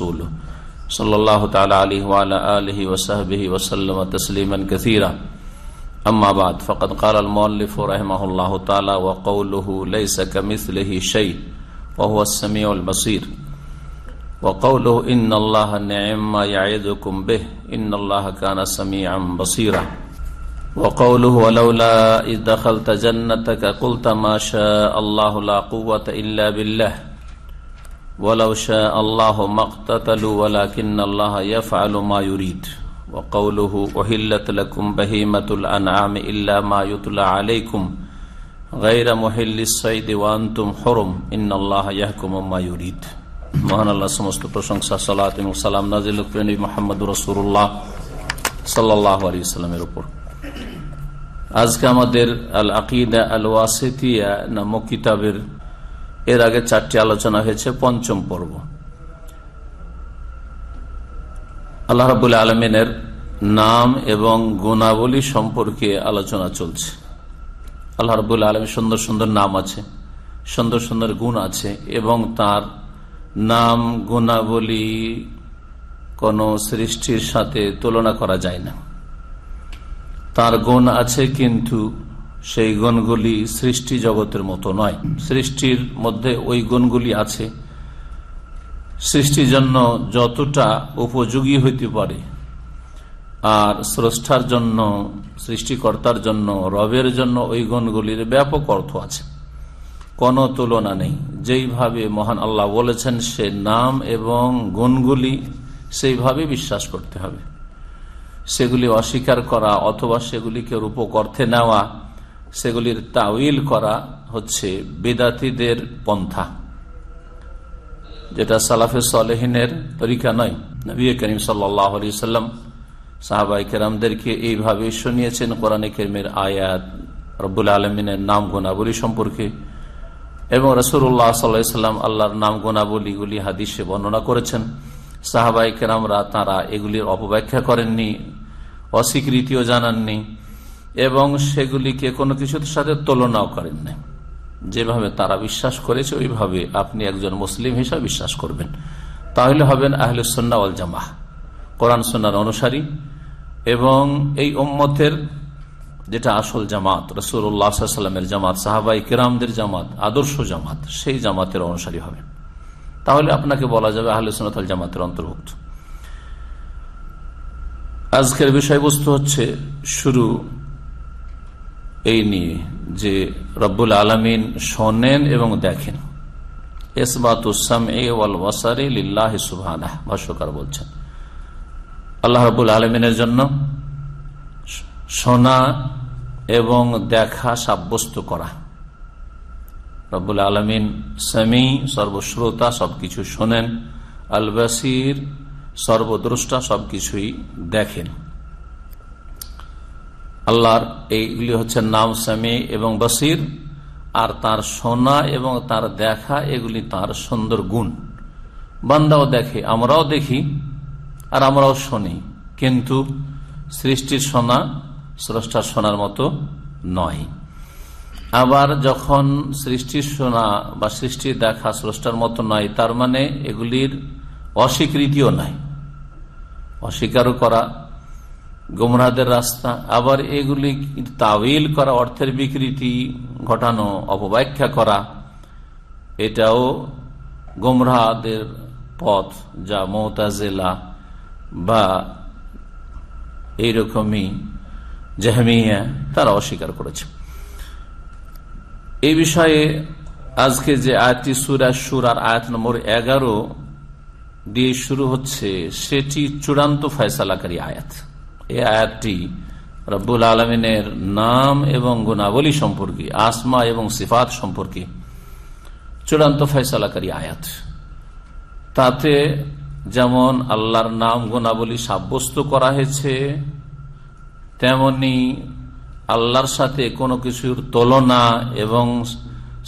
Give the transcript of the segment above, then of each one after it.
ورسوله صلی اللہ تعالی علیہ وعلی آلہ وصحبہ وسلم تسلیما كثيرا اما بعد فقد قال المؤلف رحمه الله تعالی وقوله ليس كمثله شيء وهو السميع البصير وقوله ان الله نعم ما يعظكم به ان الله كان سميعا بصيرا وقوله ولولا اذ دخلت جنتك قلت ما شاء الله لا قوة الا بالله ولو شاء الله ما اقتتلوا ولكن الله يفعل ما يريد وقوله أهلت لكم بهيمة الأنعام إلا ما يطلع عليكم غير محل الصيد وأنتم حرم إن الله يحكم ما يريد মহান আল্লাহ সমস্ত প্রশংসা সালাত এবং সালাম নাজিল মোহাম্মদ রসুল্লাহ সাল্লাহ আলী সাল্লামের উপর আজকে আমাদের আল আকিদা আল ওয়াসেতিয়া নামক কিতাবের এর আগে চারটি আলোচনা হয়েছে পঞ্চম পর্ব আল্লাহ রাবুল আলমিনের নাম এবং গুণাবলী সম্পর্কে আলোচনা চলছে আল্লাহ রবুল আলম সুন্দর সুন্দর নাম আছে সুন্দর সুন্দর গুণ আছে এবং তার নাম গুণাবলী কোনো সৃষ্টির সাথে তুলনা করা যায় না তার গুণ আছে কিন্তু সেই গুণগুলি সৃষ্টি জগতের মতো নয় সৃষ্টির মধ্যে ওই গুণগুলি আছে সৃষ্টির জন্য যতটা উপযোগী হইতে পারে আর স্রষ্টার জন্য সৃষ্টিকর্তার জন্য রবের জন্য ওই গুণগুলির ব্যাপক অর্থ আছে কোনো তুলনা নেই যেইভাবে মহান আল্লাহ বলেছেন সে নাম এবং গুণগুলি সেইভাবে বিশ্বাস করতে হবে সেগুলি অস্বীকার করা অথবা সেগুলিকে রূপক অর্থে নেওয়া সেগুলির তাওইল করা হচ্ছে বেদাতিদের পন্থা যেটা সালাফে সালেহিনের তরিকা নয় নবী করিম সাল্লাম সাহাবাই কেরামদেরকে এইভাবে শুনিয়েছেন কোরআনে কেরমের আয়াত রব্বুল আলমিনের নাম গোনাবলী সম্পর্কে এবং রসুল্লাহ সাল্লাম আল্লাহর নাম গোনাবলীগুলি হাদিসে বর্ণনা করেছেন সাহাবাই কেরামরা তাঁরা এগুলির অপব্যাখ্যা করেননি অস্বীকৃতিও জানাননি এবং সেগুলিকে কোনো কিছুর সাথে তুলনাও করেন না যেভাবে তারা বিশ্বাস করেছে ওইভাবে আপনি একজন মুসলিম হিসাবে বিশ্বাস করবেন তাহলে হবেন আহলে সন্না ওয়াল জামাহ কোরআন সন্ন্যার অনুসারী এবং এই ওম্মতের যেটা আসল জামাত রসুল্লাহ জামাত সাহাবাই কেরামদের জামাত আদর্শ জামাত সেই জামাতের অনুসারী হবে তাহলে আপনাকে বলা যাবে আহলে সোনাতাল জামাতের অন্তর্ভুক্ত আজকের বিষয়বস্তু হচ্ছে শুরু এই নিয়ে যে রব্বুল আলমিন শোনেন এবং দেখেন ভাষ্যকার বলছেন আল্লাহ রবুল আলমিনের জন্য শোনা এবং দেখা সাব্যস্ত করা রব্বুল আলমিন সেমি সর্বশ্রোতা সবকিছু শোনেন আল সর্বদ্রষ্টা সবকিছুই দেখেন আল্লাহর এইগুলি হচ্ছে নাম সামি এবং বসির আর তার শোনা এবং তার দেখা এগুলি তার সুন্দর গুণ বান্দাও দেখে আমরাও দেখি আর আমরাও শুনি কিন্তু সৃষ্টির শোনা স্রষ্টার শোনার মতো নয় আবার যখন সৃষ্টির শোনা বা সৃষ্টির দেখা স্রষ্টার মতো নয় তার মানে এগুলির অস্বীকৃতিও নাই অস্বীকারও করা গুমরাদের রাস্তা আবার এগুলি তাবিল করা অর্থের বিকৃতি ঘটানো অপব্যাখ্যা করা এটাও গোমরাদের পথ যা মোতাজেলা বা এইরকমই জাহমিয়া তারা অস্বীকার করেছে এই বিষয়ে আজকে যে আয়াতটি সুরা আর আয়াত নম্বর এগারো দিয়ে শুরু হচ্ছে সেটি চূড়ান্ত ফয়সালাকারী আয়াত এই আয়াতটি রব্বুল আলমিনের নাম এবং গুণাবলী সম্পর্কে আসমা এবং সিফাত সম্পর্কে চূড়ান্ত ফয়সালাকারী আয়াত তাতে যেমন আল্লাহর নাম গুণাবলী সাব্যস্ত করা হয়েছে তেমনি আল্লাহর সাথে কোনো কিছুর তুলনা এবং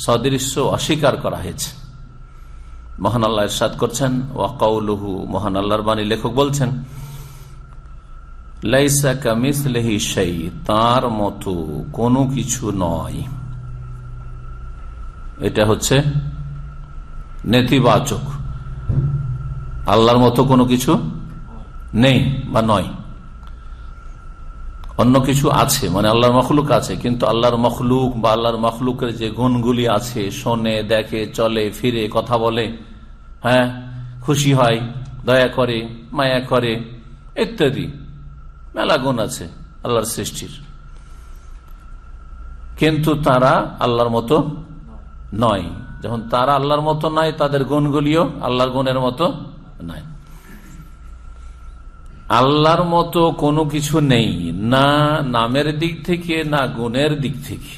সদৃশ্য অস্বীকার করা হয়েছে মহান আল্লাহ ইরশাদ করছেন ওয়াকাউলহু মহান আল্লাহর বাণী লেখক বলছেন লাইসা কামিসলেহি সেই তার মতো কোনো কিছু নয় এটা হচ্ছে নেতিবাচক আল্লাহর মতো কোনো কিছু নেই বা নয় অন্য কিছু আছে মানে আল্লাহর মখলুক আছে কিন্তু আল্লাহর মখলুক বা আল্লাহর মখলুকের যে গুণগুলি আছে শোনে দেখে চলে ফিরে কথা বলে হ্যাঁ খুশি হয় দয়া করে মায়া করে ইত্যাদি মেলা গুণ আছে আল্লাহর সৃষ্টির কিন্তু তারা আল্লাহর মতো নয় যখন তারা আল্লাহর মতো নয় তাদের গুণগুলিও আল্লাহর গুণের মতো নয় আল্লাহর মতো কোনো কিছু নেই না নামের দিক থেকে না গুণের দিক থেকে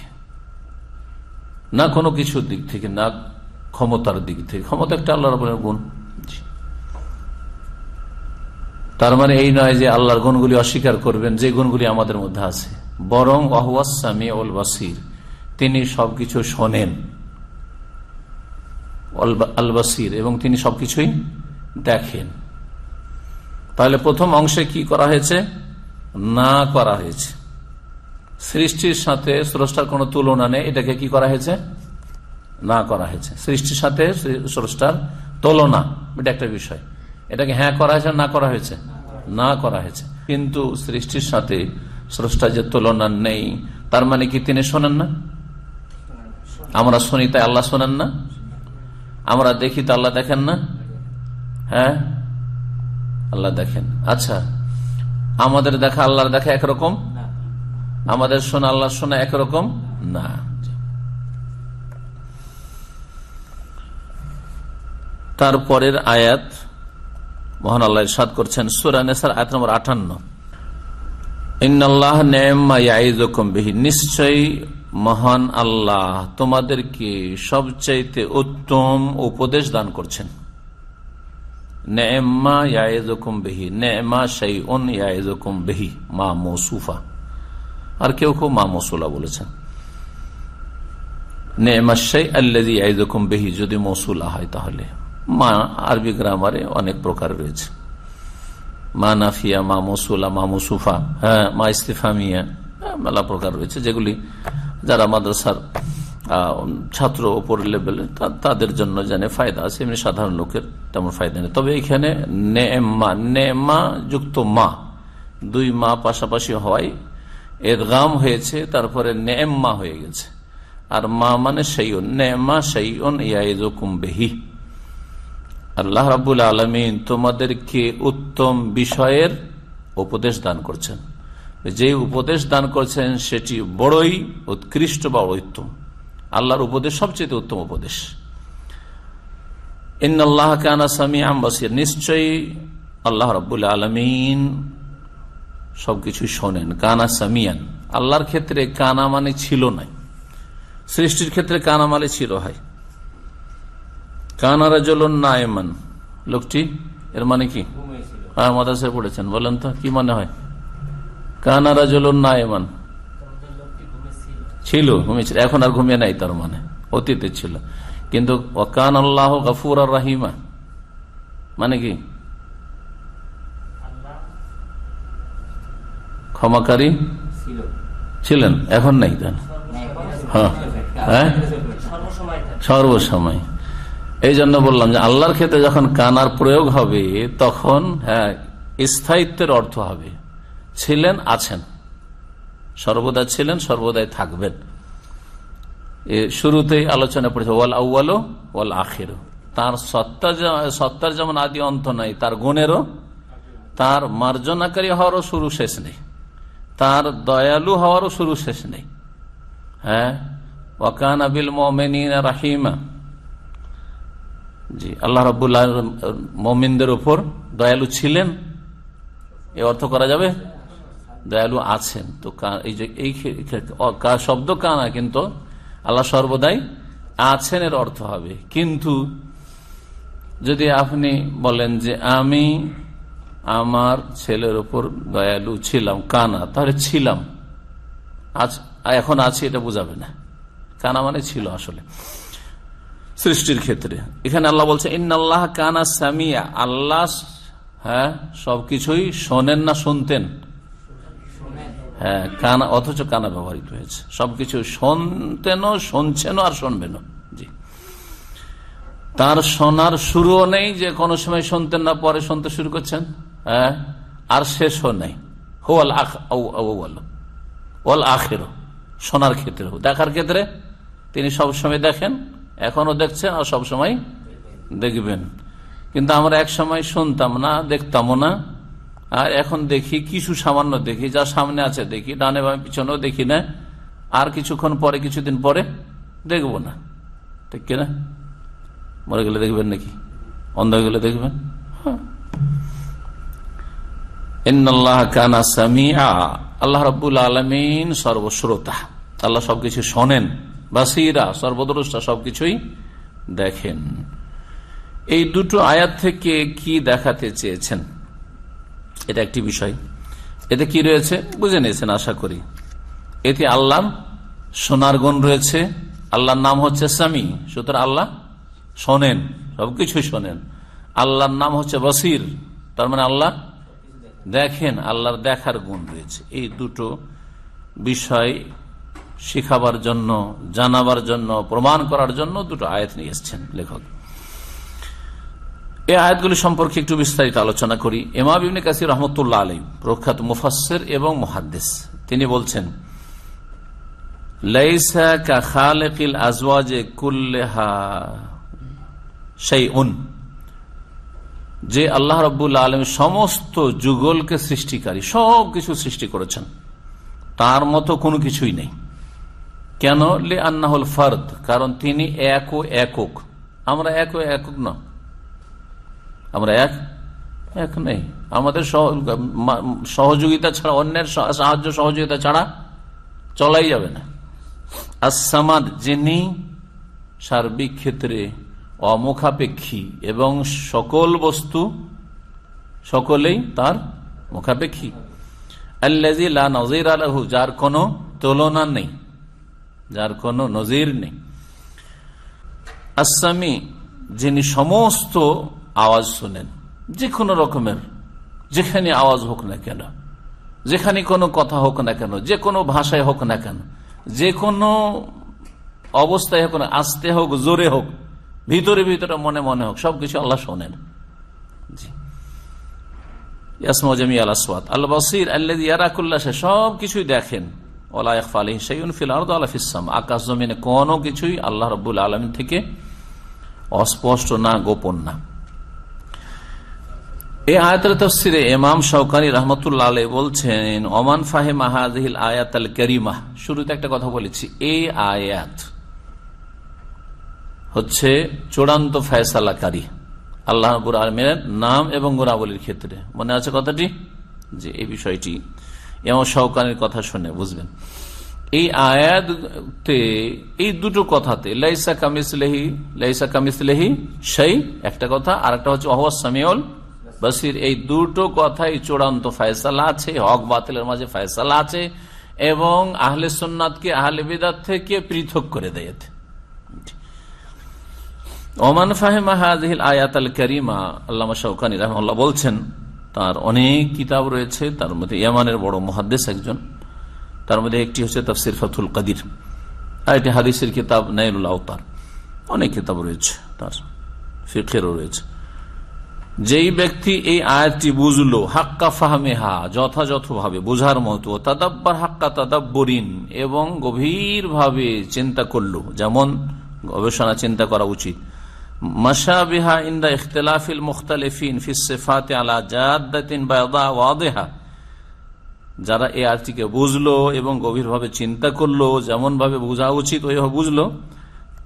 না কোনো কিছুর দিক থেকে না ক্ষমতার দিক থেকে ক্ষমতা একটা আল্লাহর গুণ তার মানে এই নয় যে আল্লাহর গুণগুলি অস্বীকার করবেন যে গুণগুলি আমাদের মধ্যে আছে বরং অহুয়াসামি অল বাসির তিনি সবকিছু শোনেন আল বাসির এবং তিনি সবকিছুই দেখেন তাহলে প্রথম অংশে কি করা হয়েছে না করা হয়েছে সৃষ্টির সাথে স্রষ্টার কোনো তুলনা নেই এটাকে কি করা হয়েছে না করা হয়েছে সৃষ্টির সাথে স্রষ্টার তুলনা এটা একটা বিষয় এটাকে হ্যাঁ করা হয়েছে না করা হয়েছে না করা হয়েছে কিন্তু সৃষ্টির সাথে স্রষ্টা যে তুলনা নেই তার মানে কি তিনি শোনেন না আমরা শুনি তাই আল্লাহ শোনেন না আমরা দেখি তো আল্লাহ দেখেন না হ্যাঁ আল্লাহ দেখেন আচ্ছা আমাদের দেখা আল্লাহর দেখা একরকম আমাদের শোনা আল্লাহ শোনা একরকম না তারপরের আয়াত মহান আল্লাহ ইরশাদ করছেন সুরানেসার আয়াত নম্বর আটান্ন ইন্নআল্লাহ নেমাইজকম বিহি নিশ্চয়ই মহান আল্লাহ তোমাদেরকে সবচাইতে উত্তম উপদেশ দান করছেন নেমা ইয়াইজকুম বেহি নেমা সেই অন ইয়াইজকুম বেহি মা মৌসুফা আর কেউ কেউ মা মৌসুলা বলেছেন নেমা সেই আল্লাহ ইয়াইজকুম বেহি যদি মৌসুলা হয় তাহলে মা আরবি গ্রামারে অনেক প্রকার রয়েছে মা নাফিয়া মা মসুলা মা মুসুফা হ্যাঁ মা ইস্তিফামিয়া হ্যাঁ, মেলা প্রকার রয়েছে যেগুলি যারা মাদ্রাসার ছাত্র ওপর লেভেল তাদের জন্য জানে ফায়দা আছে এমনি সাধারণ লোকের তেমন ফায়দা নেই তবে এখানে নেমা নেমা যুক্ত মা দুই মা পাশাপাশি হয় গাম হয়েছে তারপরে নেমা হয়ে গেছে আর মা মানে সেইন নেমা সেইন ইয়াইজুকুম বেহি আল্লাহ রাবুল আলমিন তোমাদেরকে উত্তম বিষয়ের উপদেশ দান করছেন যে উপদেশ দান করছেন সেটি বড়ই উৎকৃষ্ট বা উত্তম আল্লাহর উপদেশ সবচেয়ে উত্তম উপদেশ ইন আল্লাহ কানা সামি আমবাসির নিশ্চয়ই আল্লাহ রব্বুল আলমিন সবকিছু শোনেন কানা সামিয়ান আল্লাহর ক্ষেত্রে কানা মানে ছিল নাই সৃষ্টির ক্ষেত্রে কানা মানে ছিল হয় কানারা জলন না এমন লোকটি এর মানে কি হ্যাঁ পড়েছেন বলেন তো কি মনে হয় কানারা জলন না এমন ছিল ঘুমিয়েছিল এখন আর ঘুমিয়ে নাই তার মানে অতীতে ছিল কিন্তু কান আল্লাহ গাফুর আর রাহিমা মানে কি ক্ষমাকারী ছিলেন এখন নাই তার হ্যাঁ, হ্যাঁ? সর্বসময় এই জন্য বললাম যে আল্লাহর ক্ষেত্রে যখন কানার প্রয়োগ হবে তখন হ্যাঁ স্থায়িত্বের অর্থ হবে ছিলেন আছেন সর্বদা ছিলেন সর্বদাই থাকবেন শুরুতেই আলোচনা পড়েছে ওয়াল আউ্ল ওয়াল আখের তার সত্তা সত্তার যেমন আদি অন্ত নাই তার গুণেরও তার মার্জনাকারী হওয়ারও শুরু শেষ নেই তার দয়ালু হওয়ারও শুরু শেষ নেই হ্যাঁ ওয়াকান আবিল মোমেনিন রাহিমা জি আল্লাহ রবুল্লাহ মমিনদের উপর দয়ালু ছিলেন এ অর্থ করা যাবে দয়ালু আছেন তো এই যে এই শব্দ কানা কিন্তু আল্লাহ সর্বদাই আছেন এর অর্থ হবে কিন্তু যদি আপনি বলেন যে আমি আমার ছেলের উপর দয়ালু ছিলাম কানা তাহলে ছিলাম আজ এখন আছি এটা বোঝাবে না কানা মানে ছিল আসলে সৃষ্টির ক্ষেত্রে এখানে আল্লাহ বলছে ইন্নআল্লাহ কানা সামিয়া আল্লাহ হ্যাঁ সবকিছুই শোনেন না শুনতেন হ্যাঁ কানা অথচ কানা ব্যবহৃত হয়েছে সবকিছু শুনতেনও শুনছেনও আর শুনবেনও তার শোনার শুরুও নেই যে কোনো সময় শুনতেন না পরে শুনতে শুরু করছেন হ্যাঁ আর শেষও নেই হোয়াল আখ ওয়াল আখেরও শোনার ক্ষেত্রেও দেখার ক্ষেত্রে তিনি সবসময় দেখেন এখনো দেখছেন আর সবসময় দেখবেন কিন্তু আমরা এক সময় শুনতাম না দেখতামও না আর এখন দেখি কিছু সামান্য দেখি যা সামনে আছে দেখি ডানে বামে পিছনেও দেখি না আর কিছুক্ষণ পরে কিছুদিন পরে দেখব না ঠিক কিনা মরে গেলে দেখবেন নাকি অন্ধ গেলে দেখবেন হ্যাঁ। আল্লাহ রবুল আলমিন সর্বশ্রোতা আল্লাহ সবকিছু শোনেন বাসিরা সর্বদ্রষ্টা সবকিছুই দেখেন এই দুটো আয়াত থেকে কি দেখাতে চেয়েছেন এটা একটি বিষয় এতে কি রয়েছে বুঝে নিয়েছেন আশা করি এতে আল্লাহ সোনার গুণ রয়েছে আল্লাহর নাম হচ্ছে স্বামী সুতরাং আল্লাহ শোনেন সবকিছু শোনেন আল্লাহর নাম হচ্ছে বসির তার মানে আল্লাহ দেখেন আল্লাহর দেখার গুণ রয়েছে এই দুটো বিষয় শিখাবার জন্য জানাবার জন্য প্রমাণ করার জন্য দুটো আয়াত নিয়ে এসছেন লেখক এই আয়াতগুলি সম্পর্কে একটু বিস্তারিত আলোচনা করি এমা বিবিন কাসির রহমতুল্লাহ আলী প্রখ্যাত মুফাসের এবং মহাদ্দেস তিনি বলছেন কা সেই যে আল্লাহ রব্বুল আলম সমস্ত যুগলকে সৃষ্টিকারী সব কিছু সৃষ্টি করেছেন তার মতো কোনো কিছুই নেই কেন লি আন্নাহল ফর্দ কারণ তিনি এক ও একক আমরা এক ও একক না আমরা এক এক নেই আমাদের সহযোগিতা ছাড়া অন্যের সাহায্য সহযোগিতা ছাড়া চলাই যাবে না আসামাদ যিনি সার্বিক ক্ষেত্রে অমুখাপেক্ষী এবং সকল বস্তু সকলেই তার মুখাপেক্ষী আল্লাহ লা নজির আলহু যার কোনো তুলনা নেই যার কোনো নজির নেই আসামি যিনি সমস্ত আওয়াজ শোনেন যে কোনো রকমের যেখানে আওয়াজ হোক না কেন যেখানে কোনো কথা হোক না কেন যে কোনো ভাষায় হোক না কেন যে কোনো অবস্থায় হোক না আসতে হোক জোরে হোক ভিতরে ভিতরে মনে মনে হোক সবকিছু আল্লাহ শোনেন জি ইয়াসমা আল্লাহ সবকিছুই দেখেন আকাশ জমিনে কোনো কিছুই আল্লাহ থেকে অস্পষ্ট না গোপন না এই আয়াতের তফসিরে এমাম রহমতুল্লাহ বলছেন ওমান ফাহে আয়াত আল করিমাহ শুরুতে একটা কথা বলেছি এই আয়াত হচ্ছে চূড়ান্ত ফয়সালাকারী আল্লাহ আলমিনের নাম এবং গোরাবলির ক্ষেত্রে মনে আছে কথাটি যে এই বিষয়টি এমন শৌকানের কথা শুনে বুঝবেন এই আয়াতে এই দুটো কথাতে লাইসা কামিসলেহি লাইসা কামিসলেহি সেই একটা কথা আর একটা হচ্ছে অহ সামিউল বসির এই দুটো কথাই চূড়ান্ত ফায়সালা আছে হক বাতিলের মাঝে ফায়সালা আছে এবং আহলে সোননাথকে আহলে বেদাত থেকে পৃথক করে দেয় ওমান ফাহেমা হাজিল আয়াত আল করিমা আল্লাহ শৌকানি রহমল্লাহ বলছেন তার অনেক কিতাব রয়েছে তার মধ্যে ইয়ামানের বড় মহাদ্দেশ একজন তার মধ্যে একটি হচ্ছে তার সিরফাতুল কাদির আর এটি হাদিসের কিতাব নাইরুল আওতার অনেক কিতাব রয়েছে তার ফিখেরও রয়েছে যেই ব্যক্তি এই আয়াতটি বুঝলো হাক্কা যথাযথ যথাযথভাবে বোঝার মতো তাদাব্বার হাক্কা তাদাব্বরিন এবং গভীরভাবে চিন্তা করলো যেমন গবেষণা চিন্তা করা উচিত যারা এই আরটিকে বুঝলো এবং গভীরভাবে চিন্তা করলো যেমনভাবে বোঝা উচিত ওইভাবে বুঝলো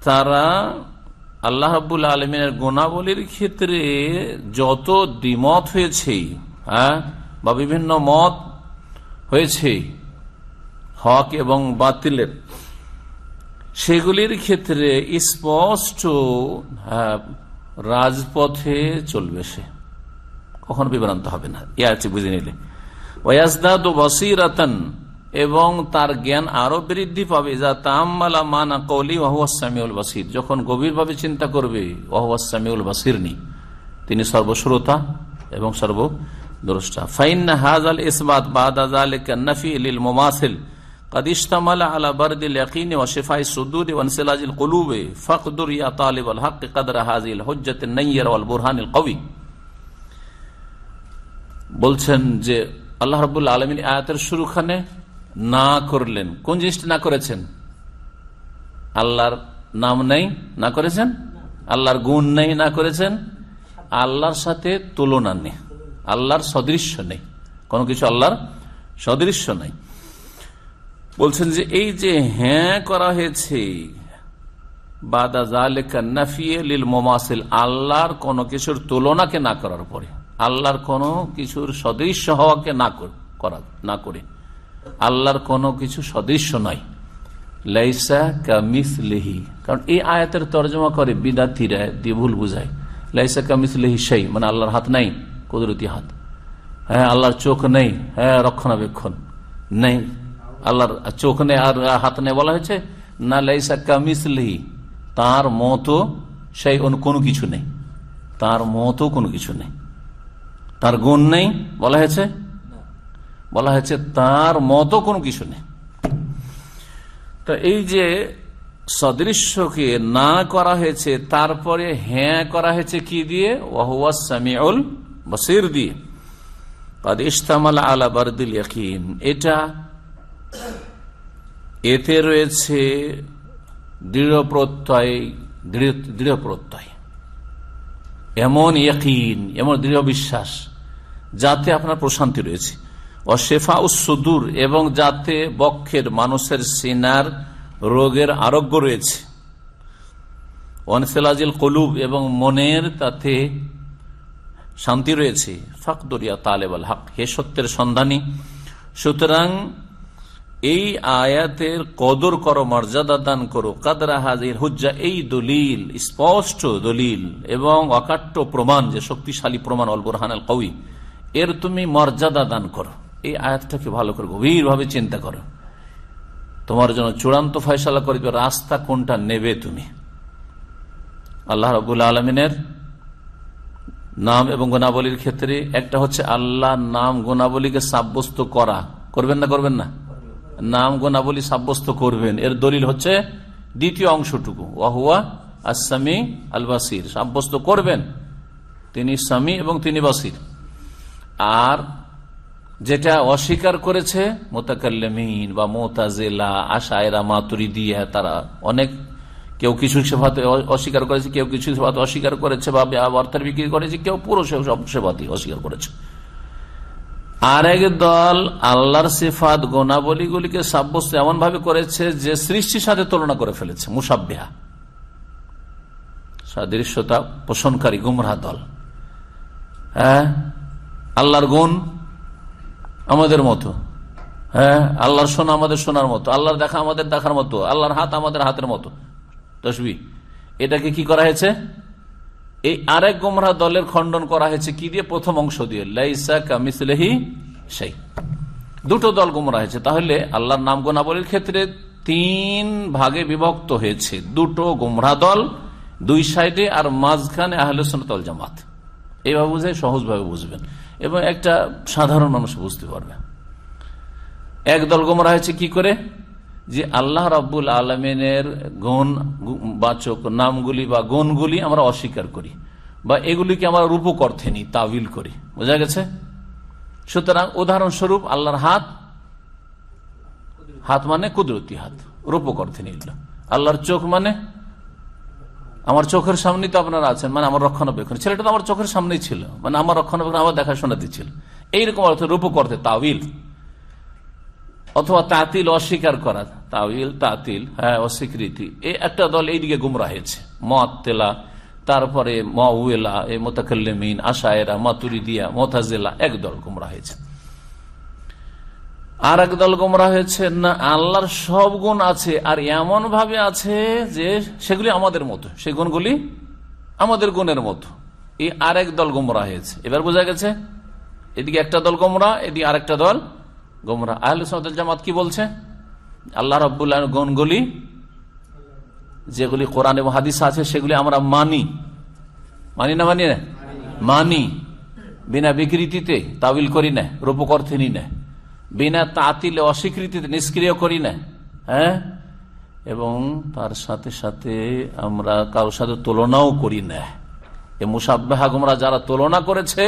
তারা আল্লাহ হাবুল আলমিনের গুণাবলীর ক্ষেত্রে যত দ্বিমত হয়েছে হ্যাঁ বা বিভিন্ন মত হয়েছে হক এবং বাতিলের সেগুলির ক্ষেত্রে স্পষ্ট রাজপথে চলবে সে কখনো বিভ্রান্ত হবে না ইয়া আছে বুঝে নিলে ওয়াজদাদ বসিরাতন এবং তার জ্ঞান আরো বৃদ্ধি পাবে যা তাম্মালা মানা কৌলি ওয়াহসামিউল বাসির যখন গভীরভাবে চিন্তা করবে ওয়াহসামিউল বাসির নি তিনি সর্বশ্রোতা এবং সর্বদ্রষ্টা ফাইন হাজ আল ইসবাত বাদ আজ আল কান্নাফি মোমাসিল কাদিস্তামাল আলা বারদিল ইয়াকিন ওয়া শিফাই সুদুর ওয়া ইনসিলাজিল কুলুবে ফাকদুর ইয়া তালিবাল হক কদর হাযিল হুজ্জাতিন নাইয়্যির ওয়াল বুরহানিল কওয়ি বলছেন যে আল্লাহ রাব্বুল আলামিন আয়াতের শুরুখানে না করলেন কোন জিনিসটা না করেছেন আল্লাহর নাম নেই না করেছেন আল্লাহর গুণ নেই না করেছেন আল্লাহর সাথে তুলনা নেই আল্লাহর সদৃশ্য নেই কোনো কিছু আল্লাহর সদৃশ্য নেই বলছেন যে এই যে হ্যাঁ করা হয়েছে আল্লাহর কোনো কিছুর তুলনাকে না করার পরে আল্লাহর কোনো কিছুর সদৃশ্য হওয়াকে না করা না করে আল্লাহর কোনো কিছু সদৃশ্য নয় লাইসা লেহি কারণ এই আয়াতের তর্জমা করে দিয়ে ভুল বুঝায় লাইসা লেহি সেই মানে আল্লাহর হাত নাই কুদরতি হাত হ্যাঁ আল্লাহর চোখ নেই হ্যাঁ রক্ষণাবেক্ষণ নেই আল্লাহর চোখ নে আর হাত নে বলা হয়েছে না লাইসা কামিসলি তার মতো সেই কোনো কিছু নেই তার মতো কোনো কিছু নেই তার গুণ নেই বলা হয়েছে বলা হয়েছে তার মতো কোনো কিছু নেই তো এই যে সদৃশ্যকে না করা হয়েছে তারপরে হ্যাঁ করা হয়েছে কি দিয়ে ওয়াহুয়া সামিউল বসির দিয়ে ইস্তামাল আলা বারদুল ইয়াকিন এটা এতে রয়েছে দৃঢ় প্রত্যয় দৃঢ় প্রত্যয় এমন ইয়কিন এমন দৃঢ় বিশ্বাস যাতে আপনার প্রশান্তি রয়েছে অশেফা ও সুদূর এবং যাতে বক্ষের মানুষের সিনার রোগের আরোগ্য রয়েছে অনসেলাজিল কলুব এবং মনের তাতে শান্তি রয়েছে ফাকদরিয়া তালেবাল হাক হে সত্যের সন্ধানী সুতরাং এই আয়াতের কদর করো মর্যাদা দান করো কাদরা হাজির হুজ্জা এই দলিল স্পষ্ট দলিল এবং অকাট্য প্রমাণ যে শক্তিশালী প্রমাণ অল্প রহানাল কবি কৌই এর তুমি মর্যাদা দান করো এই আয়াতটাকে ভালো করে গভীরভাবে চিন্তা করো তোমার জন্য চূড়ান্ত ফয়সালা করে রাস্তা কোনটা নেবে তুমি আল্লাহ রবুল আলমিনের নাম এবং গুণাবলীর ক্ষেত্রে একটা হচ্ছে আল্লাহ নাম গুণাবলীকে সাব্যস্ত করা করবেন না করবেন না নাম গোনাবলী সাব্যস্ত করবেন এর দলিল হচ্ছে দ্বিতীয় অংশটুকু ওয়াহুয়া আসামি আল বাসির সাব্যস্ত করবেন তিনি স্বামী এবং তিনি বাসির আর যেটা অস্বীকার করেছে মোতাকাল্লামিন বা মোতাজেলা আশায়রা দিয়ে তারা অনেক কেউ কিছু সেবাতে অস্বীকার করেছে কেউ কিছু সেবাতে অস্বীকার করেছে বা অর্থের বিক্রি করেছে কেউ পুরো সেবাতে অস্বীকার করেছে আর এক দল আল্লাহর সিফাত গোনাবলীগুলিকে সাব্যস্ত এমন ভাবে করেছে যে সৃষ্টির সাথে তুলনা করে ফেলেছে মুসাবিহা সাদৃশ্যতা পোষণকারী গুমরা দল হ্যাঁ আল্লাহর গুণ আমাদের মতো হ্যাঁ আল্লাহর শোনা আমাদের শোনার মতো আল্লাহর দেখা আমাদের দেখার মতো আল্লাহর হাত আমাদের হাতের মতো তসবি এটাকে কি করা হয়েছে এই আরেক গোমরা দলের খণ্ডন করা হয়েছে কি দিয়ে প্রথম অংশ দিয়ে লাইসা কামিসলেহি সেই দুটো দল গোমরা হয়েছে তাহলে আল্লাহর নাম গোনাবলির ক্ষেত্রে তিন ভাগে বিভক্ত হয়েছে দুটো গোমরা দল দুই সাইডে আর মাঝখানে আহলে জামাত এইভাবে বুঝে সহজভাবে বুঝবেন এবং একটা সাধারণ মানুষ বুঝতে পারবে এক দল গোমরা হয়েছে কি করে যে আল্লাহ রাবুল আলমিনের গুণ বাচক নামগুলি বা গুণগুলি আমরা অস্বীকার করি বা এগুলিকে আমরা রূপক অর্থে নিই তাবিল করি বোঝা গেছে সুতরাং উদাহরণস্বরূপ আল্লাহর হাত হাত মানে কুদরতি হাত রূপক অর্থে নিল আল্লাহর চোখ মানে আমার চোখের সামনেই তো আপনারা আছেন মানে আমার রক্ষণাবেক্ষণ ছেলেটা তো আমার চোখের সামনেই ছিল মানে আমার রক্ষণাবেক্ষণ আমার দেখাশোনা দিচ্ছিল এইরকম অর্থে রূপক অর্থে তাবিল অথবা তাতিল অস্বীকার করা তাওল তাতিল হ্যাঁ অস্বীকৃতি এ একটা দল এইদিকে গুমরা হয়েছে মতেলা তারপরে মাউলা এ মোতাকল্লেমিন আশায়রা মাতুরিদিয়া মোতাজেলা একদল গুমরা হয়েছে আর এক দল গোমরা হয়েছে না আল্লাহর সব গুণ আছে আর এমন ভাবে আছে যে সেগুলি আমাদের মতো সেই গুণগুলি আমাদের গুণের মতো এই আরেক দল গোমরা হয়েছে এবার বোঝা গেছে এদিকে একটা দল গোমরা এদিকে আরেকটা দল গোমরা আহ সদল জামাত কি বলছে আল্লাহ রব্বুল্লাহ গনগুলি যেগুলি কোরআন এবং হাদিস আছে সেগুলি আমরা মানি মানি না মানি না মানি বিনা বিকৃতিতে তাবিল করি না রূপক অর্থে নি না বিনা তাতিলে অস্বীকৃতিতে নিষ্ক্রিয় করি না হ্যাঁ এবং তার সাথে সাথে আমরা কারোর সাথে তুলনাও করি না এ মুসাব্বাহ গোমরা যারা তুলনা করেছে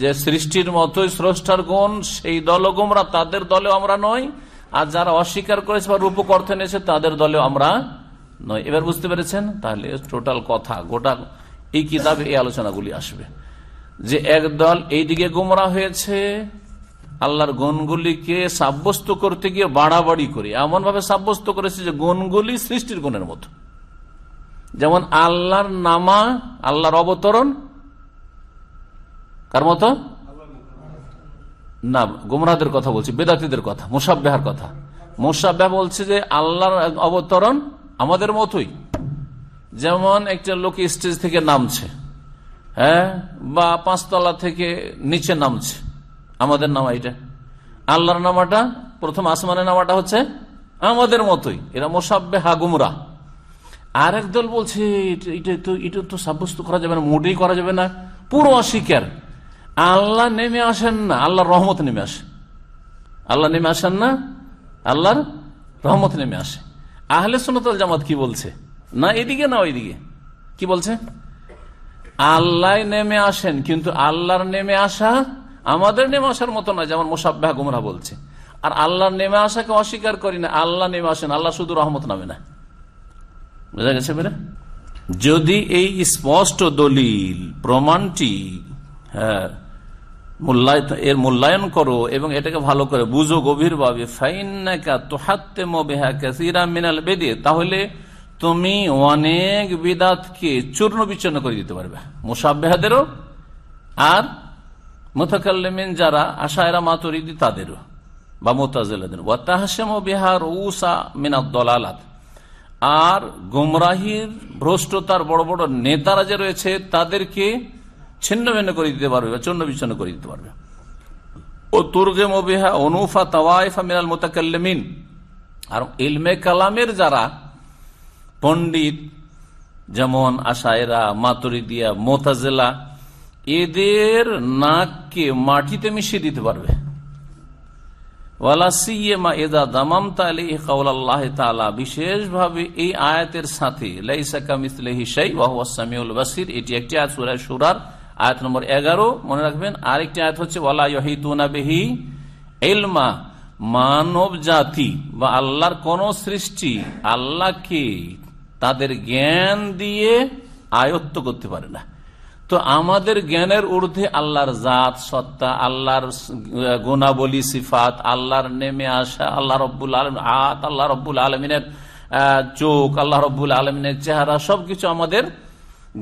যে সৃষ্টির মতোই স্রষ্টার গুণ সেই দল গোমরা তাদের দলে আমরা নই আর যারা অস্বীকার করেছে বা রূপক অর্থ নিয়েছে তাদের দলে আমরা নয় এবার বুঝতে পেরেছেন তাহলে টোটাল কথা গোটা এই কিতাব এই আলোচনাগুলি আসবে যে একদল এইদিকে গুমরা হয়েছে আল্লাহর গুণগুলিকে সাব্যস্ত করতে গিয়ে বাড়াবাড়ি করে এমনভাবে সাব্যস্ত করেছে যে গুণগুলি সৃষ্টির গুণের মতো যেমন আল্লাহর নামা আল্লাহর অবতরণ কার মতো না গুমরাদের কথা বলছি বেদাতিদের কথা মুসাব্যাহার কথা মুসাব্যাহ বলছে যে আল্লাহর অবতরণ আমাদের মতোই যেমন একটা লোক স্টেজ থেকে নামছে হ্যাঁ বা পাঁচতলা থেকে নিচে নামছে আমাদের নামা এটা আল্লাহর নামাটা প্রথম আসমানের নামাটা হচ্ছে আমাদের মতোই এরা মোসাব্বে গুমরা আর একদল বলছে এটা তো এটা তো সাব্যস্ত করা যাবে না মোটেই করা যাবে না পুরো অস্বীকার আল্লাহ নেমে আসেন না আল্লাহর রহমত নেমে আসে আল্লাহ নেমে আসেন না আল্লাহর রহমত নেমে আসে আহলে সুনতাল জামাত কি বলছে না এদিকে না ওইদিকে কি বলছে আল্লাহ নেমে আসেন কিন্তু আল্লাহর নেমে আসা আমাদের নেমে আসার মতো না যেমন মোসাব্বাহ গুমরা বলছে আর আল্লাহর নেমে আসাকে অস্বীকার করি না আল্লাহ নেমে আসেন আল্লাহ শুধু রহমত নামে না বোঝা গেছে বেড়ে যদি এই স্পষ্ট দলিল প্রমাণটি হ্যাঁ মূল্যায়ন এর মূল্যায়ন করো এবং এটাকে ভালো করে বুঝো গভীরভাবে তাহলে তুমি অনেক বিদাতকে চূর্ণ বিচ্ছন্ন করে দিতে পারবে মুসাবেহাদেরও আর মোথাকাল্লেমিন যারা আশায়রা মাতুরিদি তাদেরও বা মোতাজেলাদের বিহার উসা মিনা দলালাত আর গুমরাহির ভ্রষ্টতার বড় বড় নেতারা যে রয়েছে তাদেরকে ছিন্ন ভিন্ন করে দিতে পারবে বা চন্ন বিচ্ছন্ন করে দিতে পারবে ও তুর্গে মবিহা অনুফা তাওয়াইফা মিনাল মোতাকাল্লামিন আর ইলমে কালামের যারা পণ্ডিত যেমন আশায়রা মাতুরিদিয়া মোতাজেলা এদের নাককে মাটিতে মিশিয়ে দিতে পারবে বিশেষভাবে এই আয়াতের সাথে এটি একটি সুরার আয়াত নম্বর এগারো মনে রাখবেন আরেকটি আয়াত হচ্ছে ওয়ালা এলমা মানব জাতি বা আল্লাহর কোন সৃষ্টি আল্লাহকে তাদের জ্ঞান দিয়ে আয়ত্ত করতে পারে না তো আমাদের জ্ঞানের ঊর্ধ্বে আল্লাহর জাত সত্তা আল্লাহর গুণাবলী সিফাত আল্লাহর নেমে আসা আল্লাহ রব্বুল আলম আত আল্লাহ রব্বুল আলমিনের চোখ আল্লাহ রব্বুল আলমিনের চেহারা সবকিছু আমাদের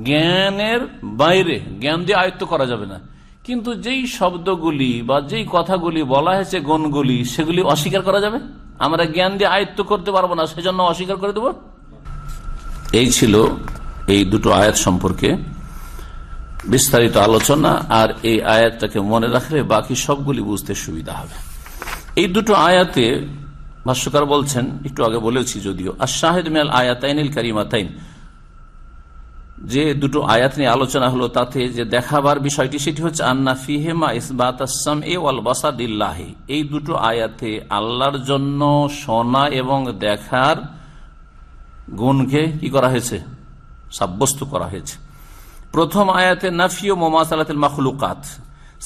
জ্ঞানের বাইরে জ্ঞান দিয়ে আয়ত্ত করা যাবে না কিন্তু যেই শব্দগুলি বা যেই কথাগুলি বলা হয়েছে গণগুলি সেগুলি অস্বীকার করা যাবে আমরা জ্ঞান দিয়ে আয়ত্ত করতে পারবো না সেজন্য অস্বীকার করে দেব এই ছিল এই দুটো আয়াত সম্পর্কে বিস্তারিত আলোচনা আর এই আয়াতটাকে মনে রাখলে বাকি সবগুলি বুঝতে সুবিধা হবে এই দুটো আয়াতে ভাষ্যকার বলছেন একটু আগে বলেছি যদিও আর শাহেদ মেয়াল আয়াতাইনিল তাইন যে দুটো আয়াত নিয়ে আলোচনা হলো তাতে যে দেখাবার বিষয়টি সেটি হচ্ছে আন্না ফিহেমা ইসবাত আসসামসাদিল্লাহি এ ওয়াল এই দুটো আয়াতে আল্লাহর জন্য সোনা এবং দেখার গুণকে কি করা হয়েছে সাব্যস্ত করা হয়েছে প্রথম আয়াতে নাফি ও মোমাসালাতিল মাখলুকাত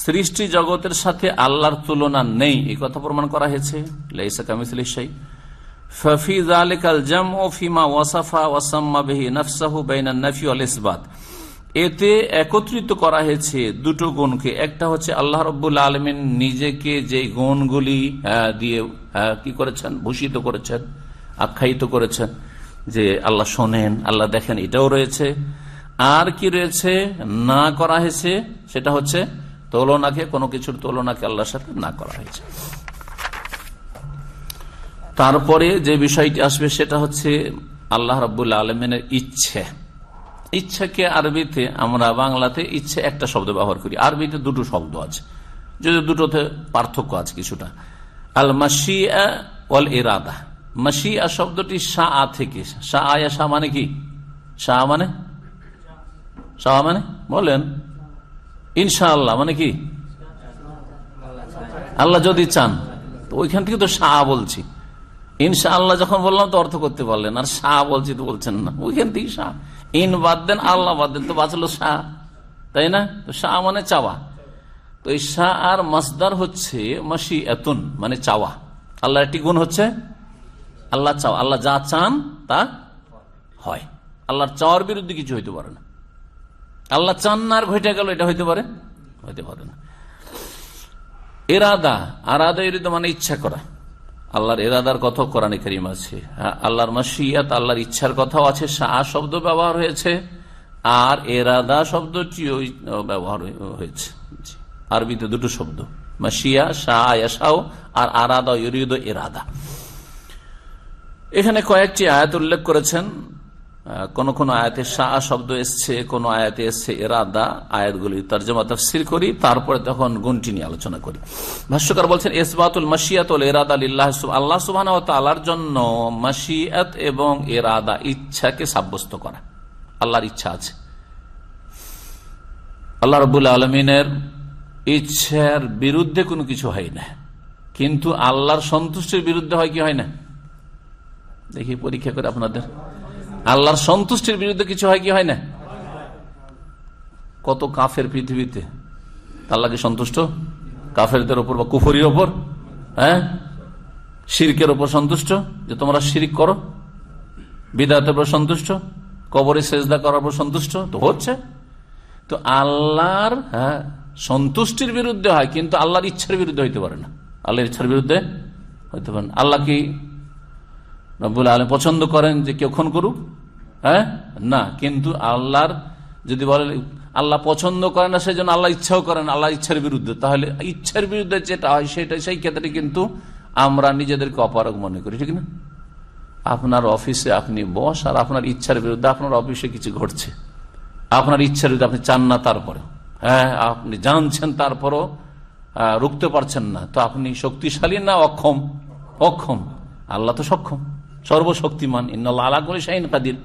সৃষ্টি জগতের সাথে আল্লাহর তুলনা নেই এই কথা প্রমাণ করা হয়েছে লাইসা কামিস ফফিজ আলিকাল জাম ও ফিমা ওয়াসাফা ওয়াসাম্মা বেহি নফসাহু বেইনা নফি আল ইসবাত এতে একত্রিত করা হয়েছে দুটো গুণকে একটা হচ্ছে আল্লাহ রব্বুল আলমিন নিজেকে যে গুণগুলি দিয়ে কি করেছেন ভূষিত করেছেন আখ্যায়িত করেছেন যে আল্লাহ শোনেন আল্লাহ দেখেন এটাও রয়েছে আর কি রয়েছে না করা হয়েছে সেটা হচ্ছে তুলনাকে কোনো কিছুর তুলনাকে আল্লাহর সাথে না করা হয়েছে তারপরে যে বিষয়টি আসবে সেটা হচ্ছে আল্লাহ রব্বুল আলমিনের ইচ্ছে ইচ্ছাকে আরবিতে আমরা বাংলাতে ইচ্ছে একটা শব্দ ব্যবহার করি আরবিতে দুটো শব্দ আছে যদি দুটোতে পার্থক্য আছে কিছুটা আল মাসিয়া ওয়াল ইরাদা মাসিয়া শব্দটি শাহ আ থেকে শাহ আয়া শাহ মানে কি শাহ মানে শাহ মানে বলেন ইনশাআল্লাহ মানে কি আল্লাহ যদি চান তো ওইখান থেকে তো শাহ বলছি ইনশা আল্লাহ যখন বললাম তো অর্থ করতে পারলেন আর শাহ বলছি তো বলছেন না ওইখান থেকে শাহ ইন বাদ দেন আল্লাহ বাদ দেন তো বাঁচলো শাহ তাই না তো শাহ মানে চাওয়া তো এই শাহ আর মাসদার হচ্ছে মাসি এতুন মানে চাওয়া আল্লাহ একটি গুণ হচ্ছে আল্লাহ চাওয়া আল্লাহ যা চান তা হয় আল্লাহর চাওয়ার বিরুদ্ধে কিছু হইতে পারে না আল্লাহ চান না আর ঘটে গেল এটা হইতে পারে হইতে পারে না এরাদা আরাদা এরুদ্ধ মানে ইচ্ছা করা আল্লাহর এরাদার কথা কোরআনে করিম আছে হ্যাঁ, আল্লাহর মাসিয়াত আল্লাহর ইচ্ছার কথাও আছে শাহ শব্দ ব্যবহার হয়েছে আর এরাদা শব্দটিও ব্যবহার হয়েছে আরবিতে দুটো শব্দ মাসিয়া শাহ আর আরাদা ইরিদ এরাদা এখানে কয়েকটি আয়াত উল্লেখ করেছেন কোন কোন আয়াতে শাহ শব্দ এসছে কোন আয়াতে এসছে এরাদা আয়াতগুলি তর্জমা তফসির করি তারপরে তখন গুণটি নিয়ে আলোচনা করি ভাষ্যকার বলছেন এসবাতুল মাসিয়াতুল এরাদা আল্লাহ আল্লাহ সুবাহ তালার জন্য মাসিয়াত এবং এরাদা ইচ্ছাকে সাব্যস্ত করা আল্লাহর ইচ্ছা আছে আল্লাহ রবুল আলমিনের ইচ্ছার বিরুদ্ধে কোনো কিছু হয় না কিন্তু আল্লাহর সন্তুষ্টির বিরুদ্ধে হয় কি হয় না দেখি পরীক্ষা করে আপনাদের আল্লাহর সন্তুষ্টির বিরুদ্ধে কিছু হয় কি হয় না কত কাফের পৃথিবীতে আল্লাহকে সন্তুষ্ট কাফেরদের ওপর বা কুফরির ওপর হ্যাঁ সিরকের ওপর সন্তুষ্ট যে তোমরা সিরিক করো বিদাতের উপর সন্তুষ্ট কবরে সেজদা করার উপর সন্তুষ্ট তো হচ্ছে তো আল্লাহর হ্যাঁ সন্তুষ্টির বিরুদ্ধে হয় কিন্তু আল্লাহর ইচ্ছার বিরুদ্ধে হইতে পারে না আল্লাহর ইচ্ছার বিরুদ্ধে হইতে পারে না আল্লাহ কি রব্বুল আলম পছন্দ করেন যে কেউ খুন করুক হ্যাঁ না কিন্তু আল্লাহর যদি বলেন আল্লাহ পছন্দ করে না সেই জন্য আল্লাহ ইচ্ছাও করেন আল্লাহ ইচ্ছার বিরুদ্ধে তাহলে ইচ্ছার বিরুদ্ধে যেটা হয় সেটা সেই ক্ষেত্রে কিন্তু আমরা নিজেদেরকে অপারক মনে করি ঠিক না আপনার অফিসে আপনি বস আর আপনার ইচ্ছার বিরুদ্ধে আপনার অফিসে কিছু ঘটছে আপনার ইচ্ছার বিরুদ্ধে আপনি চান না তারপরে হ্যাঁ আপনি জানছেন তারপরও রুখতে পারছেন না তো আপনি শক্তিশালী না অক্ষম অক্ষম আল্লাহ তো সক্ষম সর্বশক্তিমান করে কাদির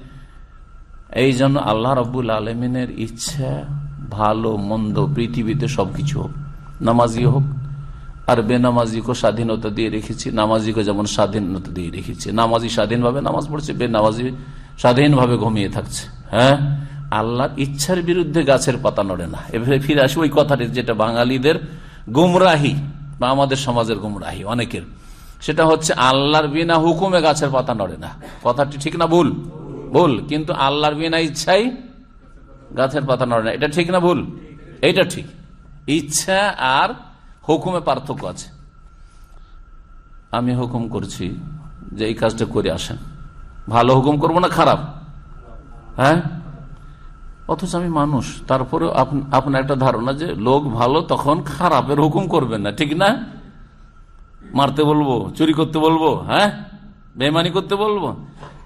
এই জন্য আল্লাহ রব্বুল আলমিনের ইচ্ছা ভালো মন্দ পৃথিবীতে সবকিছু হোক নামাজি হোক আর বেনামাজিকেও স্বাধীনতা দিয়ে রেখেছি নামাজিকে যেমন স্বাধীনতা দিয়ে রেখেছি নামাজি স্বাধীনভাবে নামাজ পড়ছে বেনামাজি স্বাধীনভাবে ঘুমিয়ে থাকছে হ্যাঁ আল্লাহর ইচ্ছার বিরুদ্ধে গাছের পাতা নড়ে না এবারে ফিরে আসি ওই কথাটি যেটা বাঙালিদের গুমরাহি বা আমাদের সমাজের গুমরাহি অনেকের সেটা হচ্ছে আল্লাহর বিনা হুকুমে গাছের পাতা নড়ে না কথাটি ঠিক না ভুল ভুল কিন্তু আল্লাহর বিনা ইচ্ছাই গাছের পাতা নড়ে না এটা ঠিক না ভুল এটা ঠিক ইচ্ছা আর হুকুমে পার্থক্য আছে আমি হুকুম করছি যে এই কাজটা করে আসেন ভালো হুকুম করব না খারাপ হ্যাঁ অথচ আমি মানুষ তারপরে আপনার একটা ধারণা যে লোক ভালো তখন খারাপের হুকুম করবেন না ঠিক না মারতে বলবো চুরি করতে বলবো হ্যাঁ বেমানি করতে বলবো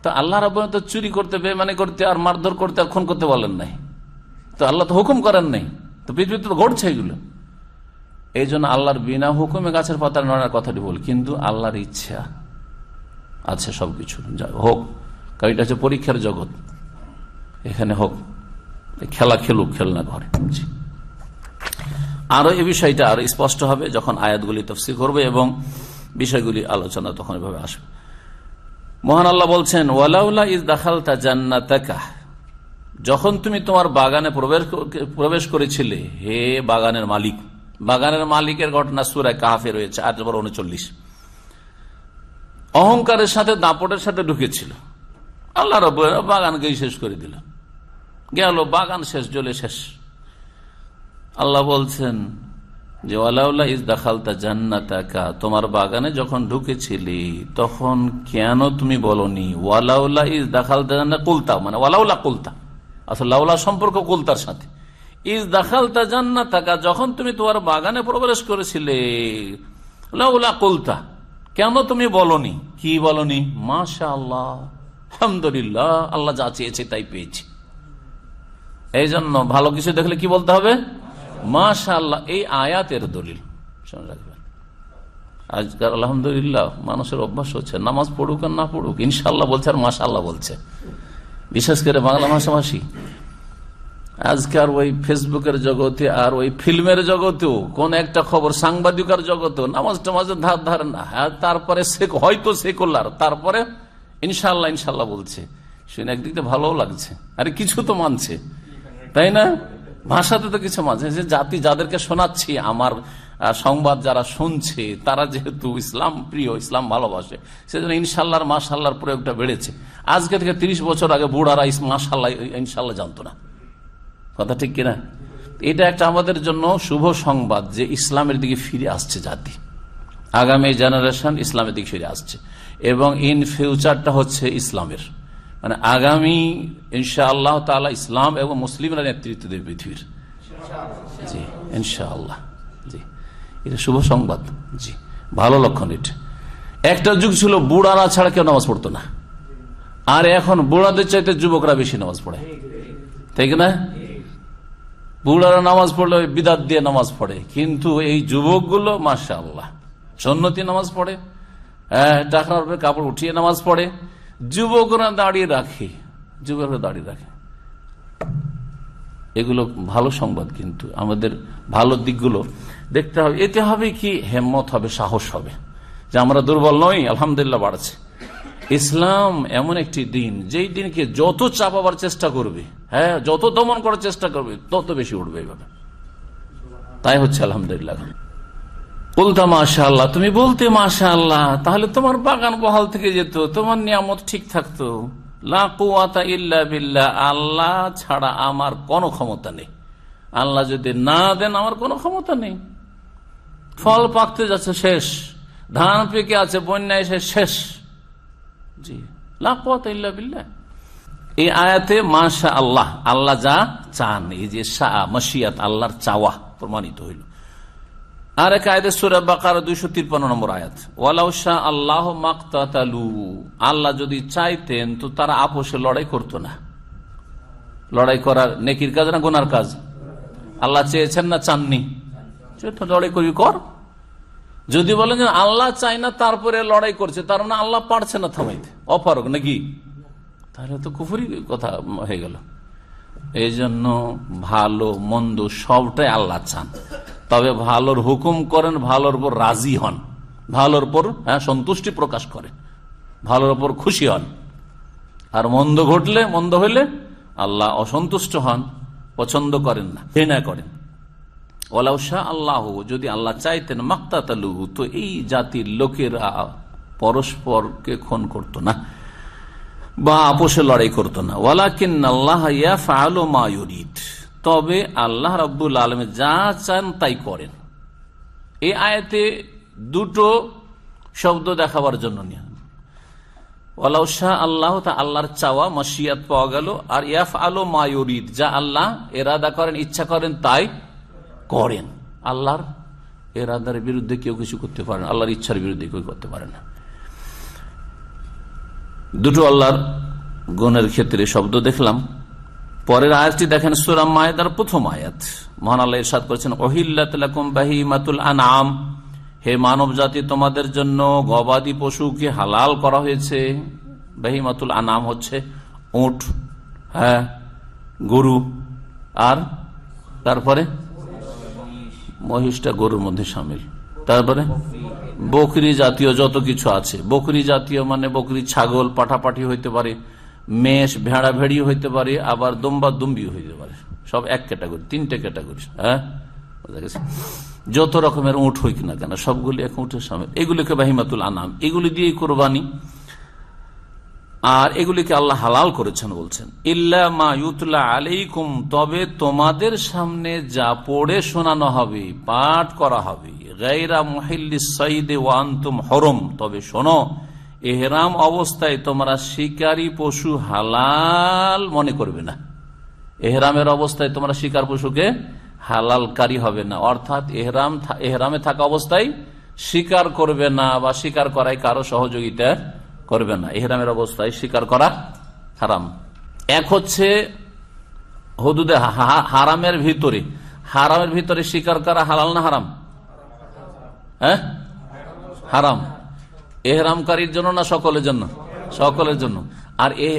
তো আল্লাহ রব তো চুরি করতে বেমানি করতে আর মারধর করতে আর খুন করতে বলেন নাই তো আল্লাহ তো হুকুম করেন নাই তো পৃথিবীতে তো ঘটছে এগুলো এই জন্য আল্লাহর বিনা হুকুমে গাছের পাতার নড়ার কথাটি বল কিন্তু আল্লাহর ইচ্ছা আছে সবকিছু হোক কারণ এটা হচ্ছে পরীক্ষার জগৎ এখানে হোক খেলা খেলুক খেলনা ঘরে আরো এই বিষয়টা আরো স্পষ্ট হবে যখন আয়াতগুলি তফসি করবে এবং বিষয়গুলি আলোচনা তখন এভাবে আসবে মহান আল্লাহ বলছেন ওয়ালাউলা ইজ দাখাল তা জান্নাতাকা যখন তুমি তোমার বাগানে প্রবেশ করেছিলে হে বাগানের মালিক বাগানের মালিকের ঘটনা সুরায় কাহাফে রয়েছে আট নম্বর উনচল্লিশ অহংকারের সাথে দাপটের সাথে ঢুকেছিল আল্লাহ রব বাগানকেই শেষ করে দিল গেল বাগান শেষ জলে শেষ আল্লাহ বলছেন যে ওয়ালাউল্লা ইস দাখালতা জান্নাতাকা তোমার বাগানে যখন ঢুকেছিলি তখন কেন তুমি বলনি ওয়ালাউল্লা ইস দাখালতা জান্না কুলতা মানে ওয়ালাউল্লা কুলতা আসলে লাউলা সম্পর্ক কুলতার সাথে ইস দাখালতা জান্নাতাকা যখন তুমি তোমার বাগানে প্রবেশ করেছিলে লাউলা কুলতা কেন তুমি বলনি কি বলনি মাশা আল্লাহ আলহামদুলিল্লাহ আল্লাহ যা চেয়েছে তাই পেয়েছি এই জন্য ভালো কিছু দেখলে কি বলতে হবে মাশাল্লাহ এই আয়াতের দলিল শুনে আজকাল আলহামদুলিল্লাহ মানুষের অভ্যাস হচ্ছে নামাজ পড়ুক আর না পড়ুক ইনশাল্লাহ বলছে আর মাশাল্লাহ বলছে বিশেষ করে বাংলা ভাষাভাষী আজকাল ওই ফেসবুকের জগতে আর ওই ফিল্মের জগতেও কোন একটা খবর সাংবাদিকার জগতেও নামাজ টামাজের ধার ধার না তারপরে সে হয়তো সেকুলার তারপরে ইনশাল্লাহ ইনশাল্লাহ বলছে শুনে একদিক দিয়ে ভালোও লাগছে আরে কিছু তো মানছে তাই না ভাষাতে তো কিছু মাঝে যে জাতি যাদেরকে শোনাচ্ছি আমার সংবাদ যারা শুনছে তারা যেহেতু ইসলাম প্রিয় ইসলাম ভালোবাসে সেজন্য ইনশাল্লাহর মাশাল্লাহর প্রয়োগটা বেড়েছে আজকে থেকে ৩০ বছর আগে বুড়ারা মাশাল্লাহ ইনশাল্লাহ জানতো না কথা ঠিক কিনা এটা একটা আমাদের জন্য শুভ সংবাদ যে ইসলামের দিকে ফিরে আসছে জাতি আগামী জেনারেশন ইসলামের দিকে ফিরে আসছে এবং ইন ফিউচারটা হচ্ছে ইসলামের মানে আগামী ইনশা আল্লাহ তালা ইসলাম এবং মুসলিমরা নেতৃত্ব দেবে পৃথিবীর জি ইনশা আল্লাহ জি এটা শুভ সংবাদ জি ভালো লক্ষণ এটা একটা যুগ ছিল বুড়ারা ছাড়া কেউ নামাজ পড়তো না আর এখন বুড়াদের চাইতে যুবকরা বেশি নামাজ পড়ে তাই না বুড়ারা নামাজ পড়লে বিদাত দিয়ে নামাজ পড়ে কিন্তু এই যুবকগুলো মাসা আল্লাহ সন্নতি নামাজ পড়ে হ্যাঁ ডাকনার কাপড় উঠিয়ে নামাজ পড়ে যুবকরা দাঁড়িয়ে রাখে যুবকরা দাঁড়িয়ে রাখে এগুলো ভালো সংবাদ কিন্তু আমাদের ভালো দিকগুলো দেখতে হবে এতে হবে কি হেম্মত হবে সাহস হবে যে আমরা দুর্বল নই আলহামদুলিল্লাহ বাড়ছে ইসলাম এমন একটি দিন যেই দিনকে যত চাপাবার চেষ্টা করবে হ্যাঁ যত দমন করার চেষ্টা করবে তত বেশি উঠবে এভাবে তাই হচ্ছে আলহামদুলিল্লাহ বলতাম মাসা আল্লাহ তুমি বলতে মাসা আল্লাহ তাহলে তোমার বাগান বহাল থেকে যেত তোমার নিয়ামত ঠিক থাকতো আল্লাহ ছাড়া আমার কোনো ক্ষমতা নেই আল্লাহ যদি না দেন আমার কোনো ক্ষমতা নেই ফল পাকতে যাচ্ছে শেষ ধান পেকে আছে বন্যা এসে শেষ জি লাকুয়াতা ইল্লা বিল্লাহ এই আয়াতে মাসা আল্লাহ আল্লাহ যা চান এই যে শাহ মশিয়াত আল্লাহর চাওয়া প্রমাণিত হইল আর এক আয়াত সুরা বাকার দুইশো তিরপান্ন নম্বর আয়াত ওয়ালাউ শাহ আল্লাহ মাকতালু আল্লাহ যদি চাইতেন তো তারা আপোষে লড়াই করত না লড়াই করার নেকির কাজ না গোনার কাজ আল্লাহ চেয়েছেন না চাননি লড়াই করি কর যদি বলেন যে আল্লাহ চাই না তারপরে লড়াই করছে তার মানে আল্লাহ পারছে না থামাইতে অপারক নাকি তাহলে তো কুফুরি কথা হয়ে গেল এই জন্য ভালো মন্দ সবটাই আল্লাহ চান তবে ভালোর হুকুম করেন ভালোর উপর রাজি হন ভালোর উপর হ্যাঁ সন্তুষ্টি প্রকাশ করে ভালোর উপর খুশি হন আর মন্দ ঘটলে মন্দ হইলে আল্লাহ অসন্তুষ্ট হন পছন্দ করেন না ঘৃণা করেন ওলাউ আল্লাহ যদি আল্লাহ চাইতেন মাক্তাতালুহু তো এই জাতির লোকেরা পরস্পরকে খুন করত না বা আপোষে লড়াই করত না ওয়ালাকিন আল্লাহ ইয়া আলো মায়ুরিদ তবে আল্লাহ রব্বুল আলমে যা চান তাই করেন এ আয়াতে দুটো শব্দ দেখাবার জন্য নিয়ে ওলাউ আল্লাহ তা আল্লাহর চাওয়া মাসিয়াত পাওয়া গেল আর ইয়াফ আলো মায়ুরিদ যা আল্লাহ এরাদা করেন ইচ্ছা করেন তাই করেন আল্লাহর এরাদার বিরুদ্ধে কেউ কিছু করতে পারে না আল্লাহর ইচ্ছার বিরুদ্ধে কেউ করতে পারে না দুটো আল্লাহর গুণের ক্ষেত্রে শব্দ দেখলাম পরের আয়াতটি দেখেন সুরাম মায়েদার প্রথম আয়াত মহান আল্লাহ ইরশাদ করেছেন ওহিল্লাতুম বাহিমাতুল আনাম হে মানব জাতি তোমাদের জন্য গবাদি পশুকে হালাল করা হয়েছে বাহিমাতুল আনাম হচ্ছে উট হ্যাঁ গরু আর তারপরে মহিষটা গরুর মধ্যে সামিল তারপরে বকরি জাতীয় যত কিছু আছে বকরি জাতীয় মানে বকরি ছাগল পাঠাপাঠি হইতে পারে মেষ ভেড়া ভেড়ি হইতে পারে আবার দম্বা দুম্বি হইতে পারে সব এক ক্যাটাগরি তিনটে ক্যাটাগরি হ্যাঁ যত রকমের উঠ হইক না কেন সবগুলি এক উঠে সামনে এগুলিকে বাহিমাতুল আনাম এগুলি দিয়ে কোরবানি আর এগুলিকে আল্লাহ হালাল করেছেন বলছেন ইল্লা মায়ুতলা আলাইকুম তবে তোমাদের সামনে যা পড়ে শোনানো হবে পাঠ করা হবে গাইরা মহিল্লি সাইদে ওয়ান্তুম হরম তবে শোনো এহরাম অবস্থায় তোমরা শিকারী পশু হালাল মনে করবে না এহরামের অবস্থায় তোমরা শিকার পশুকে হালালকারী হবে না অর্থাৎ এহরাম এহরামে থাকা অবস্থায় শিকার করবে না বা শিকার করায় কারো সহযোগিতা করবে না এহরামের অবস্থায় শিকার করা হারাম এক হচ্ছে হদুদে হারামের ভিতরে হারামের ভিতরে শিকার করা হালাল না হারাম হ্যাঁ হারাম এহরামকারীর জন্য না সকলের জন্য সকলের জন্য আর এ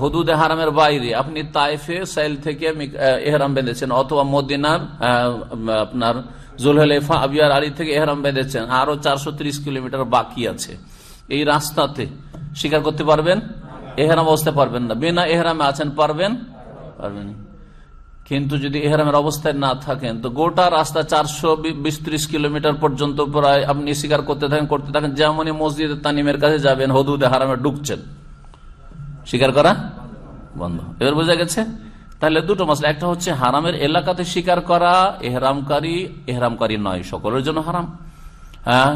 হদুদ হারামের বাইরে আপনি তাইফে সাইল থেকে এহরাম বেঁধেছেন অথবা মদিনার আপনার জুলহলেফা আবিয়ার আলী থেকে এহরাম বেঁধেছেন আরো চারশো কিলোমিটার বাকি আছে এই রাস্তাতে স্বীকার করতে পারবেন এহরাম অবস্থা পারবেন না বিনা এহরামে আছেন পারবেন পারবেন কিন্তু যদি এহরামের অবস্থায় না থাকেন তো গোটা রাস্তা চারশো বিশ কিলোমিটার পর্যন্ত প্রায় আপনি স্বীকার করতে থাকেন করতে থাকেন যেমনই মসজিদ তানিমের কাছে যাবেন হদুদে হারামে ঢুকছেন স্বীকার করা বন্ধ এবার বোঝা গেছে তাহলে দুটো মাসলা একটা হচ্ছে হারামের এলাকাতে স্বীকার করা এহরামকারী এহরামকারী নয় সকলের জন্য হারাম হ্যাঁ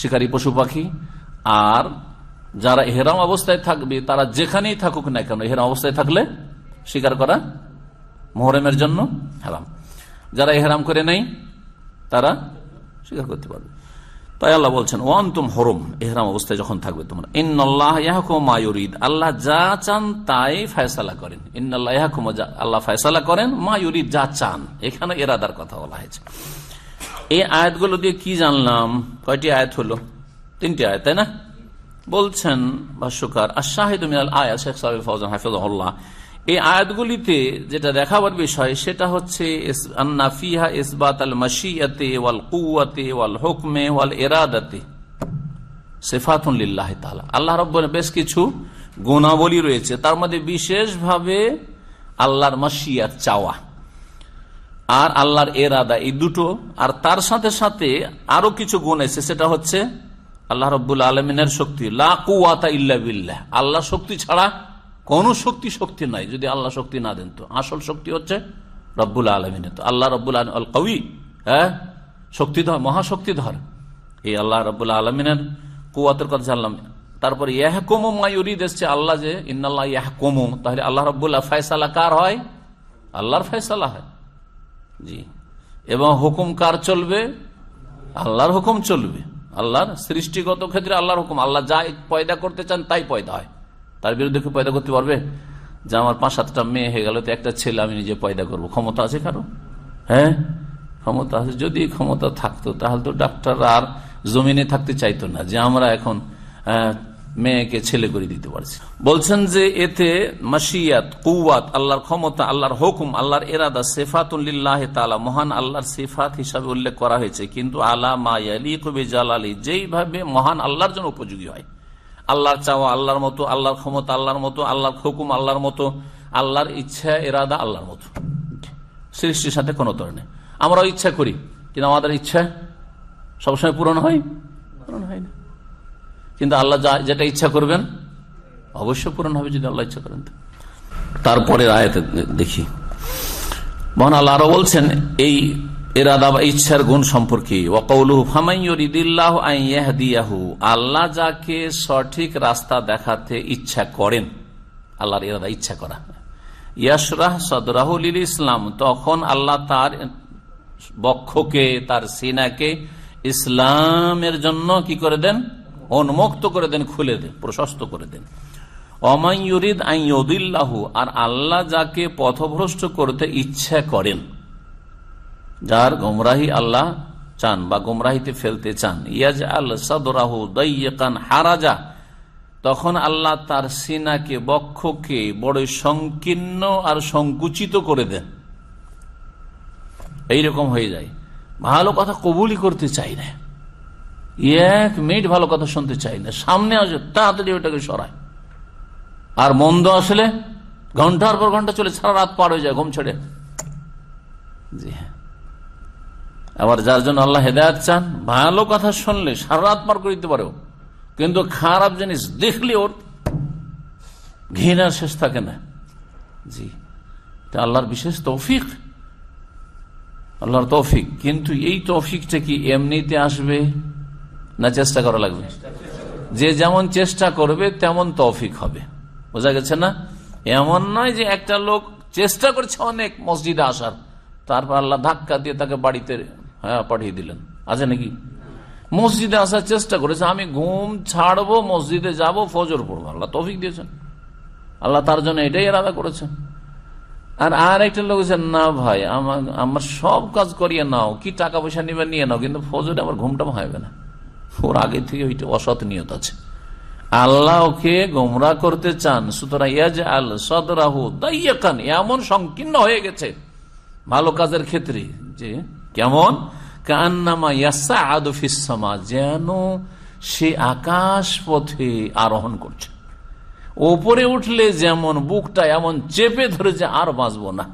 শিকারী পশু পাখি আর যারা এহরাম অবস্থায় থাকবে তারা যেখানেই থাকুক না কেন এহরাম অবস্থায় থাকলে স্বীকার করা মোহরমের জন্য হারাম যারা হেরাম করে নেই তারা স্বীকার করতে পারবে তাই আল্লাহ বলছেন ওয়ান তুম হরম এহরাম অবস্থায় যখন থাকবে তোমরা ইন্নআল্লাহ আল্লাহ যা চান তাই ফায়সালা করেন ইন্নআল্লাহ আল্লাহ ফায়সালা করেন মায়ুরিদ যা চান এখানে এরাদার কথা বলা হয়েছে এই আয়াতগুলো দিয়ে কি জানলাম কয়টি আয়াত হলো তিনটি আয়াত তাই না বলছেন ভাষ্যকার আশাহিদ মিনাল আয়া শেখ সাহেব ফৌজান হাফিজ এই আয়াতগুলিতে যেটা দেখাবার বিষয় সেটা হচ্ছে ইসবাত আল মাসিয়াতে ওয়াল কুয়াতে ওয়াল ওয়াল তালা আল্লাহ বেশ কিছু গুণাবলী রয়েছে তার মধ্যে বিশেষভাবে আল্লাহর মাসিয়াত চাওয়া আর আল্লাহর এরাদা এই দুটো আর তার সাথে সাথে আরো কিছু গুণ এসে সেটা হচ্ছে আল্লাহ রব আলমিনের শক্তি লা কুয়াতা ইল্লা বিল্লাহ আল্লাহ শক্তি ছাড়া কোন শক্তি শক্তি নাই যদি আল্লাহ শক্তি না দেন তো আসল শক্তি হচ্ছে রব্বুল আলমিন তো আল্লাহ রব্বুল আলম আল কবি হ্যাঁ শক্তিধর মহাশক্তিধর এই আল্লাহ রব্বুল আলমিনের কুয়াতের কথা জানলাম তারপরে ইয়াহকুমো মায়ুরিদ এসছে আল্লাহ যে ইন্নাল্লাহ ইয়াহকুমো তাহলে আল্লাহ রব্বুল্লাহ ফয়সালা কার হয় আল্লাহর ফয়সালা হয় জি এবং হুকুম কার চলবে আল্লাহর হুকুম চলবে আল্লাহর সৃষ্টিগত ক্ষেত্রে আল্লাহর হুকুম আল্লাহ যা পয়দা করতে চান তাই পয়দা হয় তার বিরুদ্ধে কেউ পয়দা করতে পারবে যে আমার পাঁচ সাতটা মেয়ে হয়ে গেল তো একটা ছেলে আমি নিজে পয়দা করব ক্ষমতা আছে কারো হ্যাঁ ক্ষমতা আছে যদি ক্ষমতা থাকতো তাহলে তো ডাক্তার আর জমিনে থাকতে চাইতো না যে আমরা এখন মেয়েকে ছেলে করে দিতে পারছি বলছেন যে এতে মাসিয়াত কুয়াত আল্লাহর ক্ষমতা আল্লাহর হুকুম আল্লাহর এরাদা সেফাতুল্লিল্লাহ তালা মহান আল্লাহর সেফাত হিসাবে উল্লেখ করা হয়েছে কিন্তু আলা মায়ালি কবি জালালি যেইভাবে মহান আল্লাহর জন্য উপযোগী হয় আল্লাহর চাওয়া আল্লাহর মতো আল্লাহর ক্ষমতা আল্লাহর মতো আল্লাহর হুকুম আল্লাহর মতো আল্লাহর ইচ্ছা এরাদা আল্লাহর মতো সৃষ্টির সাথে কোনো ধরনের আমরাও ইচ্ছা করি কিন্তু আমাদের ইচ্ছা সবসময় পূরণ হয় পূরণ হয় না কিন্তু আল্লাহ যা যেটা ইচ্ছা করবেন অবশ্য পূরণ হবে যদি আল্লাহ ইচ্ছা করেন তারপরে আয়াতে দেখি মহান আল্লাহ আরো বলছেন এই এরাদা বা ইচ্ছার গুণ সম্পর্কে আল্লাহ যাকে সঠিক রাস্তা দেখাতে ইচ্ছা করেন আল্লাহর এরাদা ইচ্ছা করা ইয়াসরাহ সদরাহুল ইসলাম তখন আল্লাহ তার বক্ষকে তার সিনাকে ইসলামের জন্য কি করে দেন উন্মুক্ত করে দেন খুলে দেন প্রশস্ত করে দেন অমায়ুরিদ আইয়ুদিল্লাহু আর আল্লাহ যাকে পথভ্রষ্ট করতে ইচ্ছা করেন যার গোমরাহি আল্লাহ চান বা গোমরাহিতে ফেলতে চান ইয়াজ আল সদরাহু দৈকান হারাজা তখন আল্লাহ তার সিনাকে বক্ষকে বড় সংকীর্ণ আর সংকুচিত করে দেন এইরকম হয়ে যায় ভালো কথা কবুলি করতে চাই না এক মিনিট ভালো কথা শুনতে চাই না সামনে আসে তাড়াতাড়ি ওটাকে সরায় আর মন্দ আসলে ঘন্টার পর ঘন্টা চলে সারা রাত পার হয়ে যায় ঘুম ছেড়ে জি হ্যাঁ আবার যার জন্য আল্লাহ হেদায়ত চান ভালো কথা শুনলে সারাত মার পার করে দিতে পারো কিন্তু খারাপ জিনিস দেখলে ওর ঘৃণার শেষ থাকে না জি এটা আল্লাহর বিশেষ তৌফিক আল্লাহর তৌফিক কিন্তু এই তৌফিকটা কি এমনিতে আসবে না চেষ্টা করা লাগবে যে যেমন চেষ্টা করবে তেমন তৌফিক হবে বোঝা গেছে না এমন নয় যে একটা লোক চেষ্টা করছে অনেক মসজিদে আসার তারপর আল্লাহ ধাক্কা দিয়ে তাকে বাড়িতে হ্যাঁ পাঠিয়ে দিলেন আছে নাকি মসজিদে আসার চেষ্টা করেছে আমি ঘুম ছাড়বো মসজিদে যাব ফজর পড়বো আল্লাহ তফিক দিয়েছেন আল্লাহ তার জন্য এটাই আলাদা করেছেন আর আর একটা লোক না ভাই আমার আমার সব কাজ করিয়ে নাও কি টাকা পয়সা নিবে নিয়ে নাও কিন্তু ফজরে আমার ঘুমটা হবে না ওর আগে থেকে ওইটা অসৎ নিয়ত আছে আল্লাহ ওকে গোমরা করতে চান সুতরাং আল এমন সংকীর্ণ হয়ে গেছে ভালো কাজের ক্ষেত্রে যে কেমন কান্নামা যেন সে আকাশ পথে আরোহণ করছে ওপরে উঠলে যেমন বুকটা এমন চেপে ধরে যে আর বাঁচব না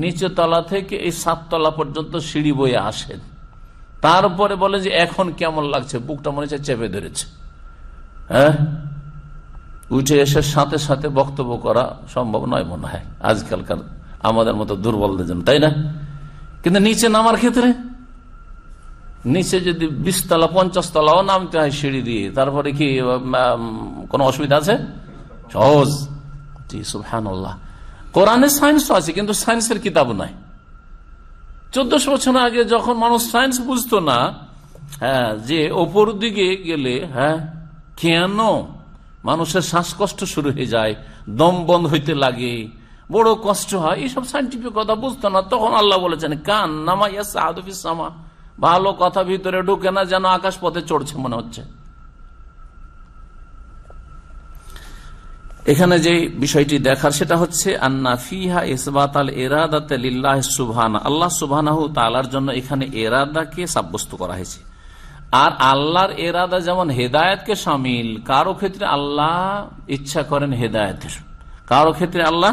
নিচে তলা থেকে এই সাততলা পর্যন্ত সিঁড়ি বয়ে আসেন তারপরে বলে যে এখন কেমন লাগছে বুকটা মনে হচ্ছে চেপে ধরেছে হ্যাঁ উঠে এসে সাথে সাথে বক্তব্য করা সম্ভব নয় মনে হয় আজকালকার আমাদের মতো দুর্বলদের জন্য তাই না কিন্তু নিচে নামার ক্ষেত্রে নিচে যদি বিশতলা তলা পঞ্চাশ তলাও নামতে হয় সিঁড়ি দিয়ে তারপরে কি কোনো অসুবিধা আছে সহজ জি সুফহানুল্লাহ কোরআনে সায়েন্সও আছে কিন্তু সায়েন্সের কিতাব নাই চোদ্দশো বছর আগে যখন মানুষ সায়েন্স বুঝতো না হ্যাঁ যে ওপর দিকে গেলে হ্যাঁ কেন মানুষের শ্বাসকষ্ট শুরু হয়ে যায় দম বন্ধ হইতে লাগে বড় কষ্ট হয় এইসব সাইন্টিফিক কথা বুঝতো না তখন আল্লাহ বলেছেন কান নামা ইয়াস আদফিস ভালো কথা ভিতরে ঢুকে না যেন আকাশ পথে চড়ছে মনে হচ্ছে এখানে যে বিষয়টি দেখার সেটা হচ্ছে আন্না ফিহা ইসবাত আল এরাদাতে তেলিল্লাহ সুবহানা আল্লাহ সুবহানাহু তালার জন্য এখানে এরাদাকে সাব্যস্ত করা হয়েছে আর আল্লাহর এরাদা যেমন হেদায়েতকে সামিল কারো ক্ষেত্রে আল্লাহ ইচ্ছা করেন হেদায়েতের কারো ক্ষেত্রে আল্লাহ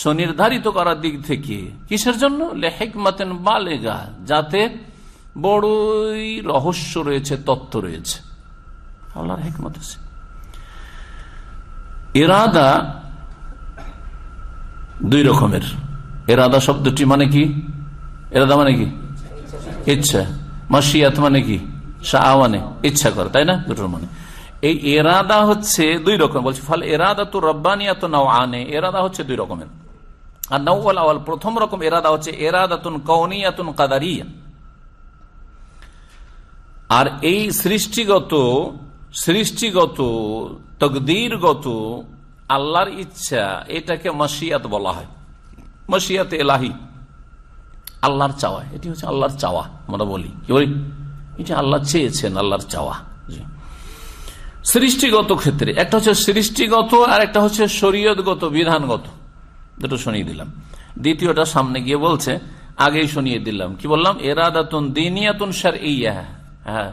স্বনির্ধারিত করার দিক থেকে কিসের জন্য মাতেন বালেগা যাতে বড়ই রহস্য রয়েছে তত্ত্ব রয়েছে আল্লাহর হেকমত আছে এরাদা দুই রকমের এরাদা শব্দটি মানে কি এরাদা মানে কি ইচ্ছা মাসিয়াত মানে কি মানে ইচ্ছা করে তাই না দুটোর মানে এই এরাদা হচ্ছে দুই রকম বলছি ফলে এরাদা তো রব্বানিয়া তো নাও আনে এরাদা হচ্ছে দুই রকমের আর নৌল আওয়াল প্রথম রকম এরাদা হচ্ছে এরাদাতুন কৌনিয়াতুন কাদারিয়া আর এই সৃষ্টিগত সৃষ্টিগত তকদিরগত আল্লাহর ইচ্ছা এটাকে মাসিয়াত বলা হয় মাসিয়াত এলাহি আল্লাহর চাওয়া এটি হচ্ছে আল্লাহর চাওয়া আমরা বলি কি বলি এটা আল্লাহ চেয়েছেন আল্লাহর চাওয়া সৃষ্টিগত ক্ষেত্রে একটা হচ্ছে সৃষ্টিগত আর একটা হচ্ছে শরীয়তগত বিধানগত দুটো শুনিয়ে দিলাম দ্বিতীয়টা সামনে গিয়ে বলছে আগেই শুনিয়ে দিলাম কি বললাম এরাদাতুন দিনিয়াতুন সার ইয়া হ্যাঁ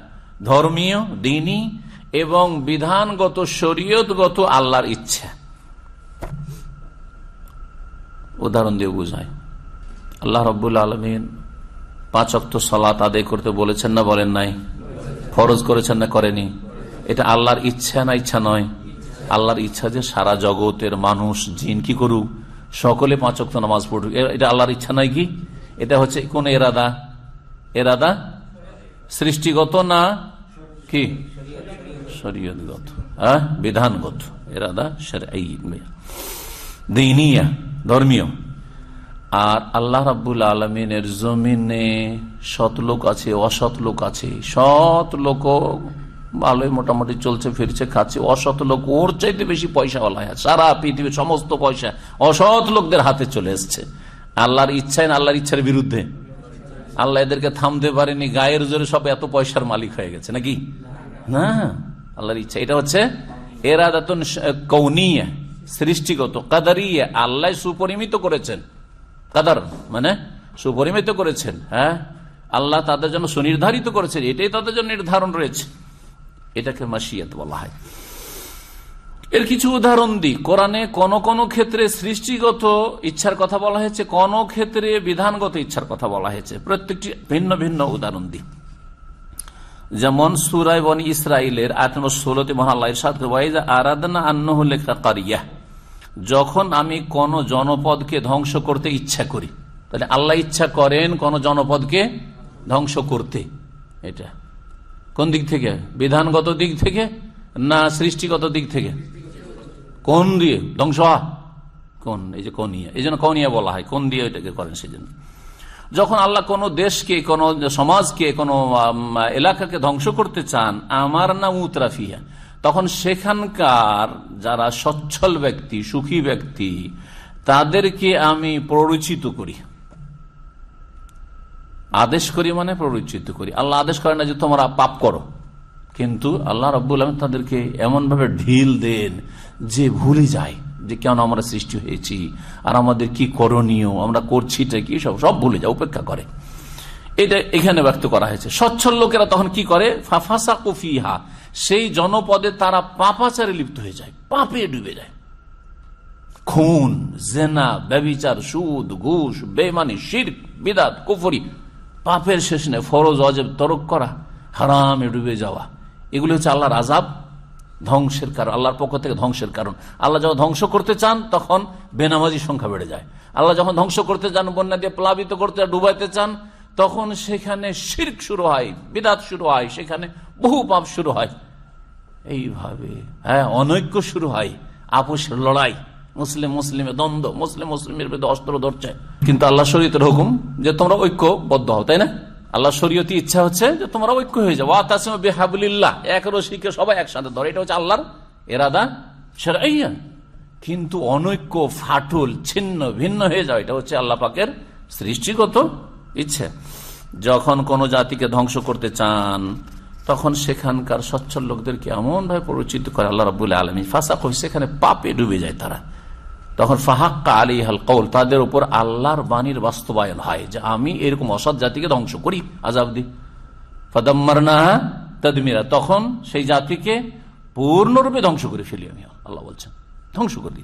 ধর্মীয় দিনী এবং বিধানগত শরীয়তগত আল্লাহর ইচ্ছা উদাহরণ দিয়ে বোঝায় আল্লাহ রব্বুল আলমিন পাঁচ অক্ত সলাত আদায় করতে বলেছেন না বলেন নাই ফরজ করেছেন না করেনি এটা আল্লাহর ইচ্ছা না ইচ্ছা নয় আল্লাহর ইচ্ছা যে সারা জগতের মানুষ জিন কি করুক সকলে পাঁচ অক্ত নামাজ পড়ুক এটা আল্লাহর ইচ্ছা নয় কি এটা হচ্ছে কোন এরাদা এরাদা সৃষ্টিগত না কি শরীয়গত হ্যাঁ বিধানগত এরাদা দিনিয়া ধর্মীয় আর আল্লাহ রাবুল আলমিনের জমিনে সৎ লোক আছে অসৎ লোক আছে সৎ লোক ভালোই মোটামুটি চলছে ফিরছে খাচ্ছে অসৎ লোক ওর চাইতে বেশি বলা হয় সারা পৃথিবীর সমস্ত পয়সা অসৎ লোকদের হাতে চলে এসছে আল্লাহর ইচ্ছায় না আল্লাহর ইচ্ছার বিরুদ্ধে আল্লাহ এদেরকে থামতে পারেনি গায়ের জোরে সব এত পয়সার মালিক হয়ে গেছে নাকি না আল্লাহর ইচ্ছা এটা হচ্ছে এরা দাতন কৌনিয়া সৃষ্টিগত কাদারিয়া আল্লাহ সুপরিমিত করেছেন কাদার মানে সুপরিমিত করেছেন হ্যাঁ আল্লাহ তাদের জন্য সুনির্ধারিত করেছেন এটাই তাদের জন্য নির্ধারণ রয়েছে এটাকে মাসিয়াত বলা হয় এর কিছু উদাহরণ দিই কোরআনে কোন কোন ক্ষেত্রে সৃষ্টিগত ইচ্ছার কথা বলা হয়েছে কোন ক্ষেত্রে বিধানগত ইচ্ছার কথা বলা হয়েছে প্রত্যেকটি ভিন্ন ভিন্ন উদাহরণ দিই যেমন সুরাই বন ইসরায়েলের আট নম্বর ষোলোতে মহাল্লা আরাধনা আন্ন হলে যখন আমি কোন জনপদকে ধ্বংস করতে ইচ্ছা করি তাহলে আল্লাহ ইচ্ছা করেন কোন জনপদকে ধ্বংস করতে এটা কোন দিক থেকে বিধানগত দিক থেকে না সৃষ্টিগত দিক থেকে কোন দিয়ে ধ্বংস কোন এই যে কনিয়া এই জন্য কনিয়া বলা হয় কোন দিয়ে ওইটাকে করেন সেজন্য যখন আল্লাহ কোনো দেশকে কোনো সমাজকে কোনো এলাকাকে ধ্বংস করতে চান আমার নাম উতরাফিয়া তখন সেখানকার যারা সচ্ছল ব্যক্তি সুখী ব্যক্তি তাদেরকে আমি প্ররোচিত করি আদেশ করি মানে প্ররোচিত করি আল্লাহ আদেশ করে না যে তোমরা পাপ করো কিন্তু আল্লাহ রব্বুল আলম তাদেরকে এমনভাবে ঢিল দেন যে ভুলে যায় যে কেন আমরা সৃষ্টি হয়েছি আর আমাদের কি করণীয় আমরা করছি টা কি সব সব ভুলে যায় উপেক্ষা করে এটা এখানে ব্যক্ত করা হয়েছে সচ্ছল লোকেরা তখন কি করে ফাফাসা কুফিহা সেই জনপদে তারা পাপাচারে লিপ্ত হয়ে যায় পাপে ডুবে যায় খুন জেনা ব্যবিচার সুদ ঘুষ বেমানি শির বিদাত কুফরি পাপের শেষ নেই ফরজ অজেব তরক করা হারামে ডুবে যাওয়া এগুলি হচ্ছে আল্লাহর আজাব ধ্বংসের কারণ আল্লাহর পক্ষ থেকে ধ্বংসের কারণ আল্লাহ যখন ধ্বংস করতে চান তখন বেনামাজির সংখ্যা বেড়ে যায় আল্লাহ যখন ধ্বংস করতে চান বন্যা দিয়ে প্লাবিত করতে ডুবাইতে চান তখন সেখানে শির্ক শুরু হয় বিদাত শুরু হয় সেখানে বহু পাপ শুরু হয় এইভাবে হ্যাঁ অনৈক্য শুরু হয় আপোষের লড়াই মুসলিম মুসলিমে দ্বন্দ্ব মুসলিম মুসলিমের বিরুদ্ধে অস্ত্র ধরছে কিন্তু আল্লাহ শরীয়তের হুকুম যে তোমরা ঐক্যবদ্ধ হও তাই না আল্লাহ শরীয়তি ইচ্ছা হচ্ছে যে তোমরা ঐক্য হয়ে যাও আতাসিম বেহাবুলিল্লাহ এক রশিকে সবাই একসাথে ধরে এটা হচ্ছে আল্লাহর এরাদা সেরা কিন্তু অনৈক্য ফাটুল ছিন্ন ভিন্ন হয়ে যাও এটা হচ্ছে আল্লাহ পাকের সৃষ্টিগত ইচ্ছে যখন কোনো জাতিকে ধ্বংস করতে চান তখন সেখানকার সচ্ছল লোকদেরকে এমনভাবে পরিচিত করে আল্লাহ রাবুল আলমী ফাঁসা সেখানে পাপে ডুবে যায় তারা তখন ফাহাক্কা আলী হাল কৌল তাদের উপর আল্লাহর বাণীর বাস্তবায়ন হয় যে আমি এরকম অসৎ জাতিকে ধ্বংস করি আজাব দি তদমিরা তখন সেই জাতিকে পূর্ণরূপে ধ্বংস করে ফেলি আমি আল্লাহ বলছেন ধ্বংস করি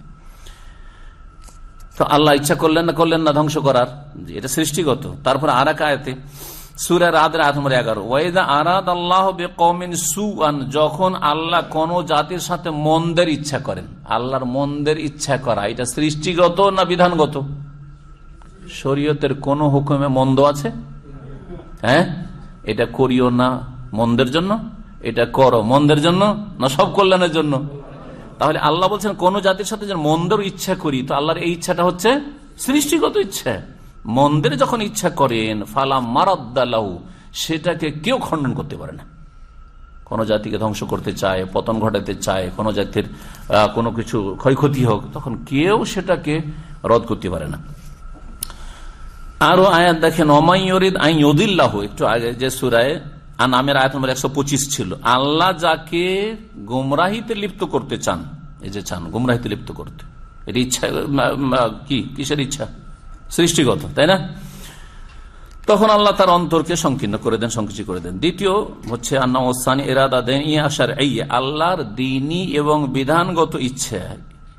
তো আল্লাহ ইচ্ছা করলেন না করলেন না ধ্বংস করার এটা সৃষ্টিগত তারপর আর এক আয়তে সুরের রাত রাত এগারো ওয়েদা আরাদ আল্লাহ বেকমিন সুয়ান যখন আল্লাহ কোন জাতির সাথে মন্দের ইচ্ছা করেন আল্লাহর মন্দের ইচ্ছা করা এটা সৃষ্টিগত না বিধানগত শরীয়তের কোন হুকুমে মন্দ আছে হ্যাঁ এটা করিও না মন্দের জন্য এটা করো মন্দের জন্য না সব কল্যাণের জন্য তাহলে আল্লাহ বলছেন কোন জাতির সাথে যেন মন্দের ইচ্ছা করি তো আল্লাহর এই ইচ্ছাটা হচ্ছে সৃষ্টিগত ইচ্ছা মন্দের যখন ইচ্ছা করেন ফালা মারাদ্দালাউ সেটাকে কেউ খণ্ডন করতে পারে না কোনো জাতিকে ধ্বংস করতে চায় পতন ঘটাতে চায় কোনো জাতির কোনো কিছু ক্ষয়ক্ষতি হোক তখন কেউ সেটাকে রদ করতে পারে না আরো আয়াত দেখেন অমাইরিদ আইদিল্লাহ একটু আগে যে সুরায় নামের আয়াত নম্বর একশো পঁচিশ ছিল আল্লাহ যাকে গুমরাহিতে লিপ্ত করতে চান এই যে চান গুমরাহিতে লিপ্ত করতে এর ইচ্ছা কি কিসের ইচ্ছা সৃষ্টিগত তাই না তখন আল্লাহ তার অন্তরকে সংকীর্ণ করে দেন সংকুচি করে দেন দ্বিতীয় হচ্ছে এরাদা দেন ইয়ে এই আল্লাহর দিনী এবং বিধানগত ইচ্ছে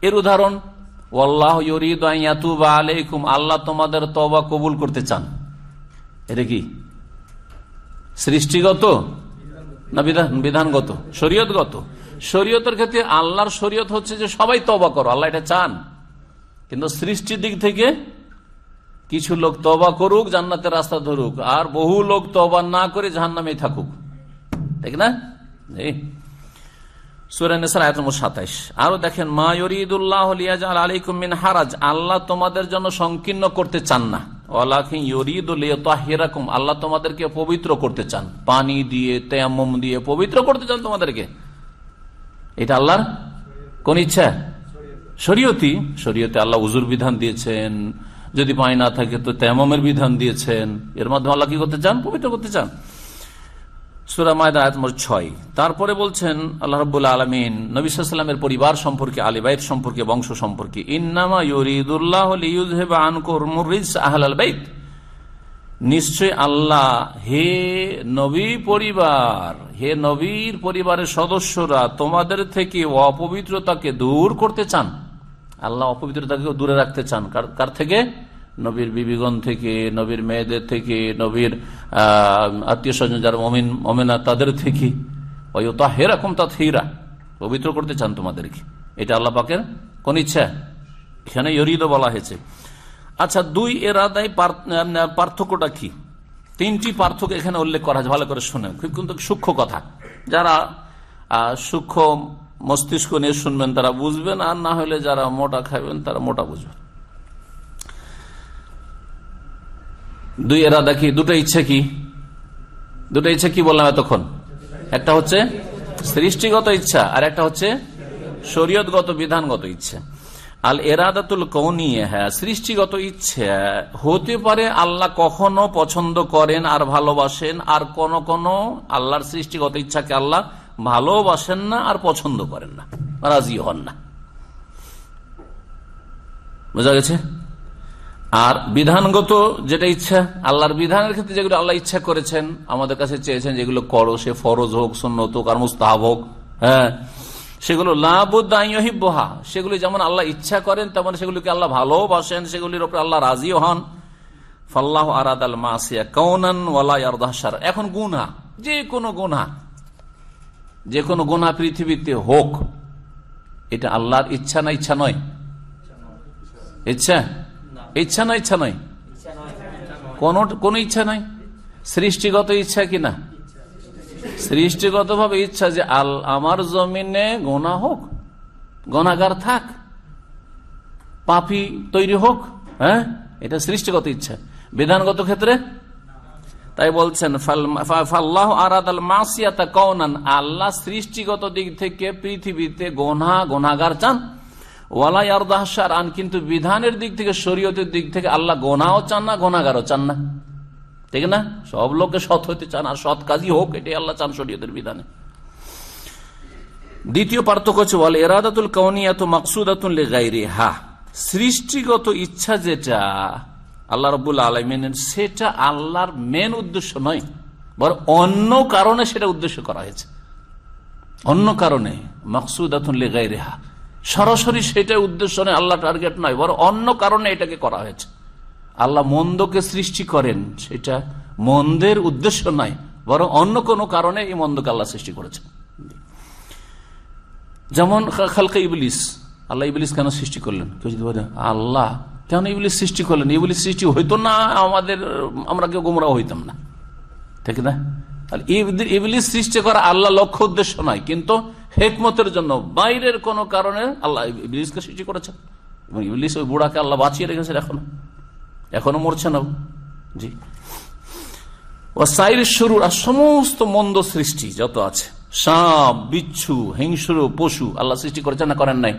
এর উদাহরণ ওল্লাহ আলাইকুম আল্লাহ তোমাদের তবা কবুল করতে চান এটা কি সৃষ্টিগত না বিধান বিধানগত শরীয়তগত শরীয়তের ক্ষেত্রে আল্লাহর শরীয়ত হচ্ছে যে সবাই তবা করো আল্লাহ এটা চান কিন্তু সৃষ্টির দিক থেকে কিছু লোক তবা করুক জান্নাতের রাস্তা ধরুক আর বহু লোক তবা না করে জাহান নামে থাকুক ঠিক না সাতাইশ আরো দেখেন মিন হারাজ আল্লাহ তোমাদের জন্য সংকীর্ণ করতে চান না আল্লাহ তোমাদেরকে পবিত্র করতে চান পানি দিয়ে তেমম দিয়ে পবিত্র করতে চান তোমাদেরকে এটা আল্লাহর কোন ইচ্ছা শরীয়তি শরীয়তে আল্লাহ উজুর বিধান দিয়েছেন যদি পানি না থাকে তো তেমমের বিধান দিয়েছেন এর মাধ্যমে আল্লাহ কি করতে চান পবিত্র করতে চান সুরা মায়দা আয়াত নম্বর ছয় তারপরে বলছেন আল্লাহ রবুল্লা আলমিন নবিসামের পরিবার সম্পর্কে আলিবাইত সম্পর্কে বংশ সম্পর্কে ইন্নামা ইউরিদুল্লাহ আহলাল বাইত নিশ্চয় আল্লাহ হে নবী পরিবার হে নবীর পরিবারের সদস্যরা তোমাদের থেকে অপবিত্রতাকে দূর করতে চান আল্লাহ অপবিত্রতাকে দূরে রাখতে চান কার থেকে নবীর বিবিগণ থেকে নবীর মেয়েদের থেকে নবীর আত্মীয় স্বজন যারা অমিন মমেনা তাদের থেকে তা হেরকম তা হেরা পবিত্র করতে চান তোমাদেরকে এটা আল্লাহ পাকের কোন ইচ্ছা এখানে ইরিদও বলা হয়েছে আচ্ছা দুই এরাদায় পার্থক্যটা কি তিনটি পার্থক্য এখানে উল্লেখ করা ভালো করে শুনে খুব কিন্তু সূক্ষ্ম কথা যারা সূক্ষ্ম মস্তিষ্ক নিয়ে শুনবেন তারা বুঝবেন আর না হলে যারা মোটা খাবেন তারা মোটা বুঝবেন দুই এরাদা কি দুটো ইচ্ছা কি দুটো ইচ্ছা কি বললাম এতক্ষণ একটা হচ্ছে সৃষ্টিগত ইচ্ছা আর একটা হচ্ছে শরীয়তগত বিধানগত ইচ্ছা আল এরাদাতুল কৌনিয়ে হ্যাঁ সৃষ্টিগত ইচ্ছে হতে পারে আল্লাহ কখনো পছন্দ করেন আর ভালোবাসেন আর কোন কোন আল্লাহর সৃষ্টিগত ইচ্ছাকে আল্লাহ ভালোবাসেন না আর পছন্দ করেন না রাজি হন না বোঝা গেছে আর বিধানগত যেটা ইচ্ছা আল্লাহর বিধানের ক্ষেত্রে যেগুলো আল্লাহ ইচ্ছা করেছেন আমাদের কাছে চেয়েছেন যেগুলো করো সে ফরজ হোক সন্ন্যত হোক আর মুস্তাহ হোক হ্যাঁ সেগুলো লাভুদ্দাহিবহা সেগুলি যেমন আল্লাহ ইচ্ছা করেন তেমন সেগুলিকে আল্লাহ ভালোবাসেন সেগুলির ওপরে আল্লাহ রাজিও হন ফাল্লাহ আরাদ আল মাসিয়া কৌনান ওয়ালা এখন গুনা যে কোনো গুনা যে কোনো গোনা পৃথিবীতে হোক এটা আল্লাহর ইচ্ছা না ইচ্ছা নয় ইচ্ছা ইচ্ছা না ইচ্ছা নয় কোন কোন ইচ্ছা নাই সৃষ্টিগত ইচ্ছা কিনা সৃষ্টিগত ভাবে ইচ্ছা যে আল আমার জমিনে গোনা হোক গণাগার থাক পাপি তৈরি হোক হ্যাঁ এটা সৃষ্টিগত ইচ্ছা বিধানগত ক্ষেত্রে তাই বলছেন ফাল্লাহ আল্লাহ সৃষ্টিগত দিক থেকে পৃথিবীতে গোনা গোনাগার চান ওয়ালাই আরদাহ আন কিন্তু বিধানের দিক থেকে শরীয়তের দিক থেকে আল্লাহ গোনাও চান না গোনাগারও চান না ঠিক না সব লোককে সৎ হতে চান আর সৎ কাজই হোক এটাই আল্লাহ চান শরীয়তের বিধানে দ্বিতীয় পার্থক্য হচ্ছে বলে এরাদাতুল কৌনিয়াত মাকসুদাতুল গাইরে হা সৃষ্টিগত ইচ্ছা যেটা আল্লাহ রবুল্লা আলমিনের সেটা আল্লাহর মেন উদ্দেশ্য নয় বর অন্য কারণে সেটা উদ্দেশ্য করা হয়েছে অন্য কারণে মকসুদ লেগাই রেহা সরাসরি সেটা উদ্দেশ্য নয় আল্লাহ টার্গেট নয় বর অন্য কারণে এটাকে করা হয়েছে আল্লাহ মন্দকে সৃষ্টি করেন সেটা মন্দের উদ্দেশ্য নয় বরং অন্য কোনো কারণে এই মন্দকে আল্লাহ সৃষ্টি করেছে যেমন খালকা ইবলিস আল্লাহ ইবলিস কেন সৃষ্টি করলেন কেউ যদি বলেন আল্লাহ কেন এগুলি সৃষ্টি করলেন এগুলি সৃষ্টি হইতো না আমাদের আমরা কেউ গুমরাও হইতাম না ঠিক না সৃষ্টি করা আল্লাহ লক্ষ্য উদ্দেশ্য নয় কিন্তু হেকমতের জন্য বাইরের কোনো কারণে আল্লাহ ইবলিশকে সৃষ্টি করেছেন এবং ইবলিস ওই বুড়াকে আল্লাহ বাঁচিয়ে রেখেছেন এখনো এখনো মরছে না জি ও সাইর শুরু আর সমস্ত মন্দ সৃষ্টি যত আছে সাপ বিচ্ছু হিংসুর পশু আল্লাহ সৃষ্টি করেছেন না করেন নাই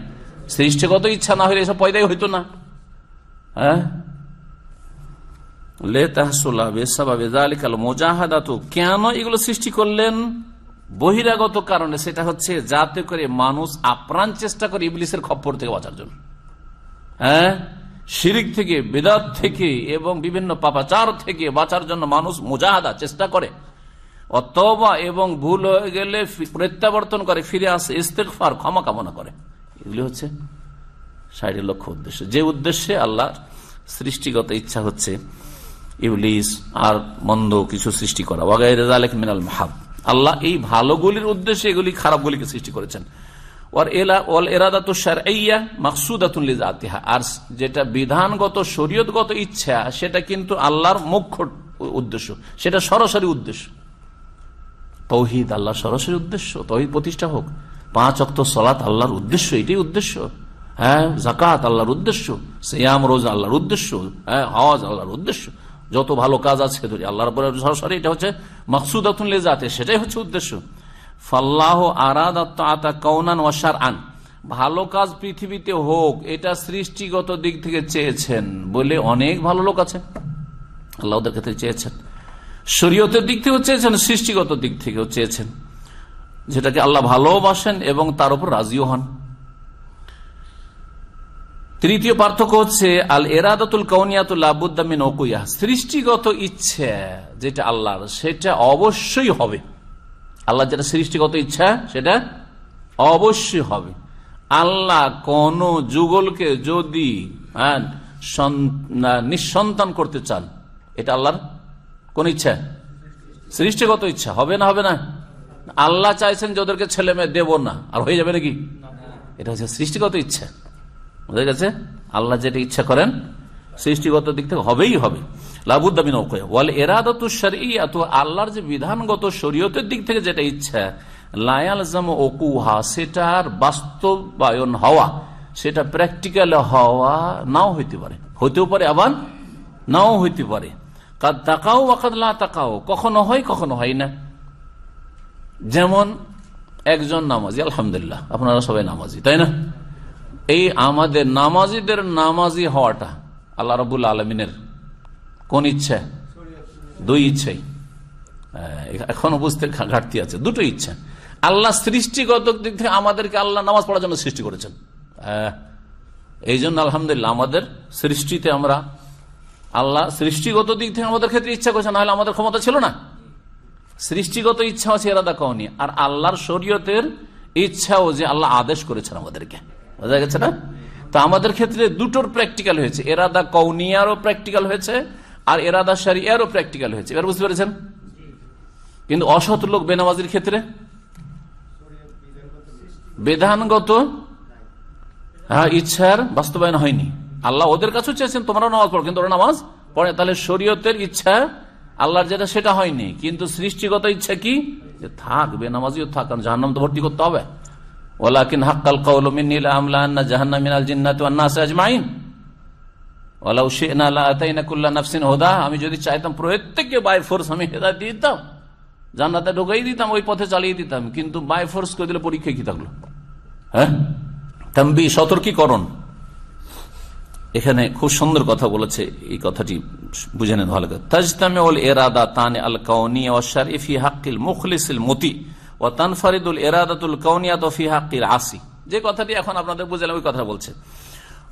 সৃষ্টিগত ইচ্ছা না হলে এসব পয়দাই হইতো না কেন eh? এগুলো সৃষ্টি করলেন বহিরাগত কারণে সেটা হচ্ছে যাতে করে মানুষ আপ্রাণ চেষ্টা করে ইবলিশের খপ্পর থেকে বাঁচার জন্য হ্যাঁ শিরিক থেকে বেদাত থেকে এবং বিভিন্ন পাপাচার থেকে বাঁচার জন্য মানুষ মোজাহাদা চেষ্টা করে অতবা এবং ভুল হয়ে গেলে প্রত্যাবর্তন করে ফিরে আসে ফার ক্ষমা কামনা করে এগুলি হচ্ছে সাইডের লক্ষ্য উদ্দেশ্য যে উদ্দেশ্যে আল্লাহ সৃষ্টিগত ইচ্ছা হচ্ছে ইবলিস আর মন্দ কিছু সৃষ্টি করা ওয়াগাইক মিনাল মাহাব আল্লাহ এই ভালোগুলির উদ্দেশ্যে এগুলি খারাপগুলিকে সৃষ্টি করেছেন আর যেটা বিধানগত শরীয়তগত ইচ্ছা সেটা কিন্তু আল্লাহর মুখ্য উদ্দেশ্য সেটা সরাসরি উদ্দেশ্য তৌহিদ আল্লাহ সরাসরি উদ্দেশ্য তৌহিদ প্রতিষ্ঠা হোক পাঁচ অক্ত সলাত আল্লাহর উদ্দেশ্য এটাই উদ্দেশ্য হ্যাঁ জাকাত আল্লাহর উদ্দেশ্য সিয়াম রোজ আল্লাহর উদ্দেশ্য হ্যাঁ হজ আল্লাহর উদ্দেশ্য যত ভালো কাজ আছে ধরি আল্লাহর পরে সরাসরি এটা হচ্ছে মাকসুদ আতুন লেজাতে সেটাই হচ্ছে উদ্দেশ্য ফাল্লাহ আরাদ আতা কৌনান ওয়াসার আন ভালো কাজ পৃথিবীতে হোক এটা সৃষ্টিগত দিক থেকে চেয়েছেন বলে অনেক ভালো লোক আছে আল্লাহ ওদের ক্ষেত্রে চেয়েছেন শরীয়তের দিক থেকেও চেয়েছেন সৃষ্টিগত দিক থেকেও চেয়েছেন যেটাকে আল্লাহ ভালোবাসেন এবং তার উপর রাজিও হন তৃতীয় পার্থক্য হচ্ছে আল এরাদুল কৌনিয়াতুল্লাবুদ্দামিন ওকুয়া সৃষ্টিগত ইচ্ছে যেটা আল্লাহর সেটা অবশ্যই হবে আল্লাহ যেটা সৃষ্টিগত ইচ্ছা সেটা অবশ্যই হবে আল্লাহ কোন যুগলকে যদি হ্যাঁ, নিঃসন্তান করতে চান এটা আল্লাহর কোন ইচ্ছা সৃষ্টিগত ইচ্ছা হবে না হবে না আল্লাহ চাইছেন যে ওদেরকে ছেলে মেয়ে দেব না আর হয়ে যাবে নাকি এটা হচ্ছে সৃষ্টিগত ইচ্ছা বুঝা গেছে আল্লাহ যেটা ইচ্ছা করেন সৃষ্টিগত দিক থেকে হবেই হবে আল্লাহর যে বিধানগত শরীয়তের দিক থেকে যেটা ইচ্ছা ওকুহা সেটার বাস্তবায়ন সেটা প্র্যাকটিক্যাল নাও হইতে পারে হইতেও পারে আবার নাও হইতে পারে কাদ তাকাও কখনো হয় কখনো হয় না যেমন একজন নামাজি আলহামদুলিল্লাহ আপনারা সবাই নামাজি তাই না এই আমাদের নামাজিদের নামাজি হওয়াটা আল্লাহ রবুল আলমিনের কোন ইচ্ছে দুই ইচ্ছাই এখনো বুঝতে ঘাটতি আছে দুটো ইচ্ছা আল্লাহ সৃষ্টিগত দিক থেকে আমাদেরকে আল্লাহ নামাজ পড়ার জন্য সৃষ্টি করেছেন এই জন্য আলহামদুলিল্লাহ আমাদের সৃষ্টিতে আমরা আল্লাহ সৃষ্টিগত দিক থেকে আমাদের ক্ষেত্রে ইচ্ছা করেছে না হলে আমাদের ক্ষমতা ছিল না সৃষ্টিগত ইচ্ছা আছে এরাদা কওনি আর আল্লাহর শরীয়তের ইচ্ছাও যে আল্লাহ আদেশ করেছেন আমাদেরকে বোঝা গেছে না তো আমাদের ক্ষেত্রে দুটোর প্র্যাকটিক্যাল হয়েছে এরাদা কৌনিয়ারও প্র্যাকটিক্যাল হয়েছে আর এরাদা সারিয়ারও প্র্যাকটিক্যাল হয়েছে এবার বুঝতে পেরেছেন কিন্তু অসৎ লোক বেনামাজির ক্ষেত্রে বেধানগত হ্যাঁ ইচ্ছার বাস্তবায়ন হয়নি আল্লাহ ওদের কাছেও চেয়েছেন তোমরা নামাজ পড়ো কিন্তু ওরা নামাজ পড়ে তাহলে শরীয়তের ইচ্ছা আল্লাহর যেটা সেটা হয়নি কিন্তু সৃষ্টিগত ইচ্ছা কি যে থাক বেনামাজিও থাক কারণ জাহান্নাম তো ভর্তি করতে হবে ওলাকিন হাক্কাল কৌল মিন্নিল আমলা আন্না জাহান্না জিন্নাত আন্নাস আজমাইন ওলা উশেনা আতাইনা কুল্লা নাফসিন হোদা আমি যদি চাইতাম প্রত্যেককে বাই ফোর্স আমি হেদায় দিয়ে দিতাম জান্নাতে ঢোকাই দিতাম ওই পথে চালিয়ে দিতাম কিন্তু বাই ফোর্স করে দিলে পরীক্ষা কি থাকলো হ্যাঁ তাম্বি সতর্কীকরণ এখানে খুব সুন্দর কথা বলেছে এই কথাটি বুঝে নেন ভালো করে তাজতামে ওল এরাদা তান আল কাউনি ওয়াশার ইফি হাক্কিল মুখলিসিল মতি ও তানফারিদুল এরাদাতুল কৌনিয়াত ফিহাকির আসি যে কথাটি এখন আপনাদের বুঝলাম ওই কথা বলছে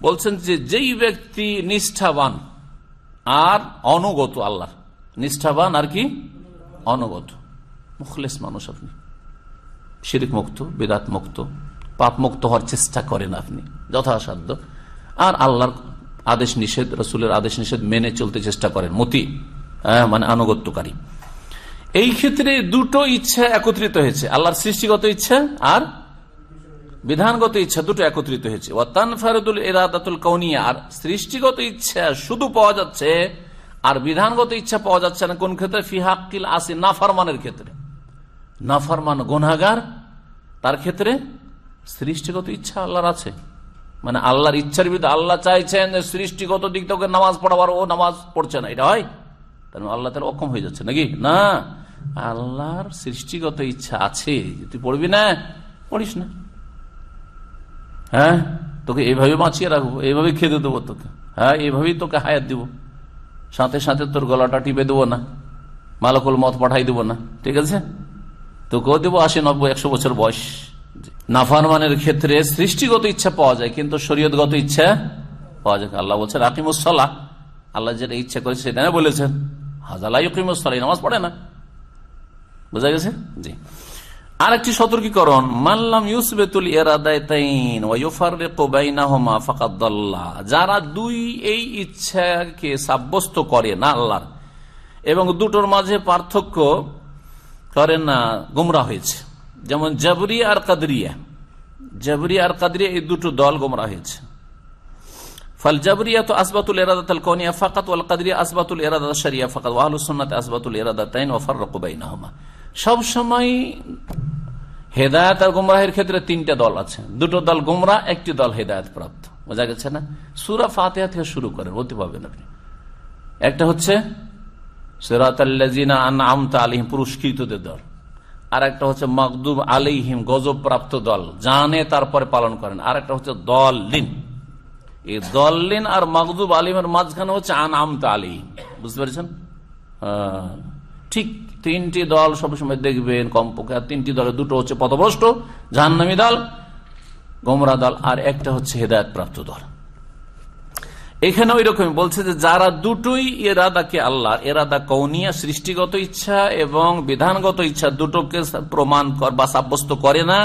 বলছেন যে যেই ব্যক্তি নিষ্ঠাবান আর অনগত আল্লাহ নিষ্ঠাবান আর কি অনগত মুখলেস মানুষ আপনি শিরিক মুক্ত বিদাত মুক্ত পাপ মুক্ত হওয়ার চেষ্টা করেন আপনি যথাসাধ্য আর আল্লাহর আদেশ নিষেধ রসুলের আদেশ নিষেধ মেনে চলতে চেষ্টা করেন মতি হ্যাঁ, মানে আনুগত্যকারী এই ক্ষেত্রে দুটো ইচ্ছা একত্রিত হয়েছে আল্লাহর সৃষ্টিগত ইচ্ছা আর বিধানগত ইচ্ছা দুটো একত্রিত হয়েছে ওয়াতান ফারদুল এরাদাতুল কৌনিয়া আর সৃষ্টিগত ইচ্ছা শুধু পাওয়া যাচ্ছে আর বিধানগত ইচ্ছা পাওয়া যাচ্ছে না কোন ক্ষেত্রে ফিহাকিল আসি নাফারমানের ক্ষেত্রে নাফারমান গোনাগার তার ক্ষেত্রে সৃষ্টিগত ইচ্ছা আল্লাহর আছে মানে আল্লাহর ইচ্ছার বিরুদ্ধে আল্লাহ চাইছেন সৃষ্টিগত দিক থেকে নামাজ পড়াবার ও নামাজ পড়ছে না এটা হয় তার মানে আল্লাহ তার অক্ষম হয়ে যাচ্ছে নাকি না আল্লাহর সৃষ্টিগত ইচ্ছা আছে তুই পড়বি না পড়িস না হ্যাঁ তোকে এইভাবে বাঁচিয়ে রাখবো এইভাবে খেতে দেবো তোকে হ্যাঁ এইভাবেই তোকে হায়াত দিব সাথে সাথে তোর গলাটা টিপে দেবো না মালাকুল মত পাঠাই দেবো না ঠিক আছে তোকেও দেবো আশি নব্বই একশো বছর বয়স মানের ক্ষেত্রে সৃষ্টিগত ইচ্ছা পাওয়া যায় কিন্তু শরীয়তগত ইচ্ছা পাওয়া যায় আল্লাহ বলছেন আকিমুসলা আল্লাহ যেটা ইচ্ছা করে সেটা বলেছেন হাজালাইকিমসালাই নামাজ পড়ে না বোঝা গেছে জি আর একটি সতর্কীকরণ মানলাম ইউসবেতুল এরাদায়তাইন ওয়াইফারকুবাইনাহুমা ফাকাদাল্লাহ যারা দুই এই ইচ্ছাকে সাব্যস্ত করে না আল্লাহ এবং দুটোর মাঝে পার্থক্য করে না গোমরা হয়েছে যেমন জাবরিয়া আর কাদরিয়া জাবরিয়া আর কাদরিয়া এই দুটো দল গোমরা হয়েছে আসবাতুল ফাকাত আসবাতুল শরিয়া ফাকাত আর গুমরাহের ক্ষেত্রে দল আছে দুটো দল একটি দল হেদায়ত প্রাপ্ত বোঝা গেছে না সুরা ফাতেহা থেকে শুরু করেন বলতে পারবেন আপনি একটা হচ্ছে আন পুরস্কৃতদের দল আর একটা হচ্ছে মকদুম আলিহিম গজব প্রাপ্ত দল জানে তারপরে পালন করেন আর একটা হচ্ছে দল লিন এই দল্লিন আর মকদুব আলিমের মাঝখানে হচ্ছে আন আমতা আলিম বুঝতে পেরেছেন ঠিক তিনটি দল সবসময় দেখবেন কমপক্ষে আর তিনটি দলের দুটো হচ্ছে পথভ্রষ্ট জাহান্নামী দল গোমরা দল আর একটা হচ্ছে হেদায়তপ্রাপ্ত দল এখানে ওই রকম বলছে যে যারা দুটোই এরাদাকে আল্লাহ এরাদা কৌনিয়া সৃষ্টিগত ইচ্ছা এবং বিধানগত ইচ্ছা দুটোকে প্রমাণ কর বা সাব্যস্ত করে না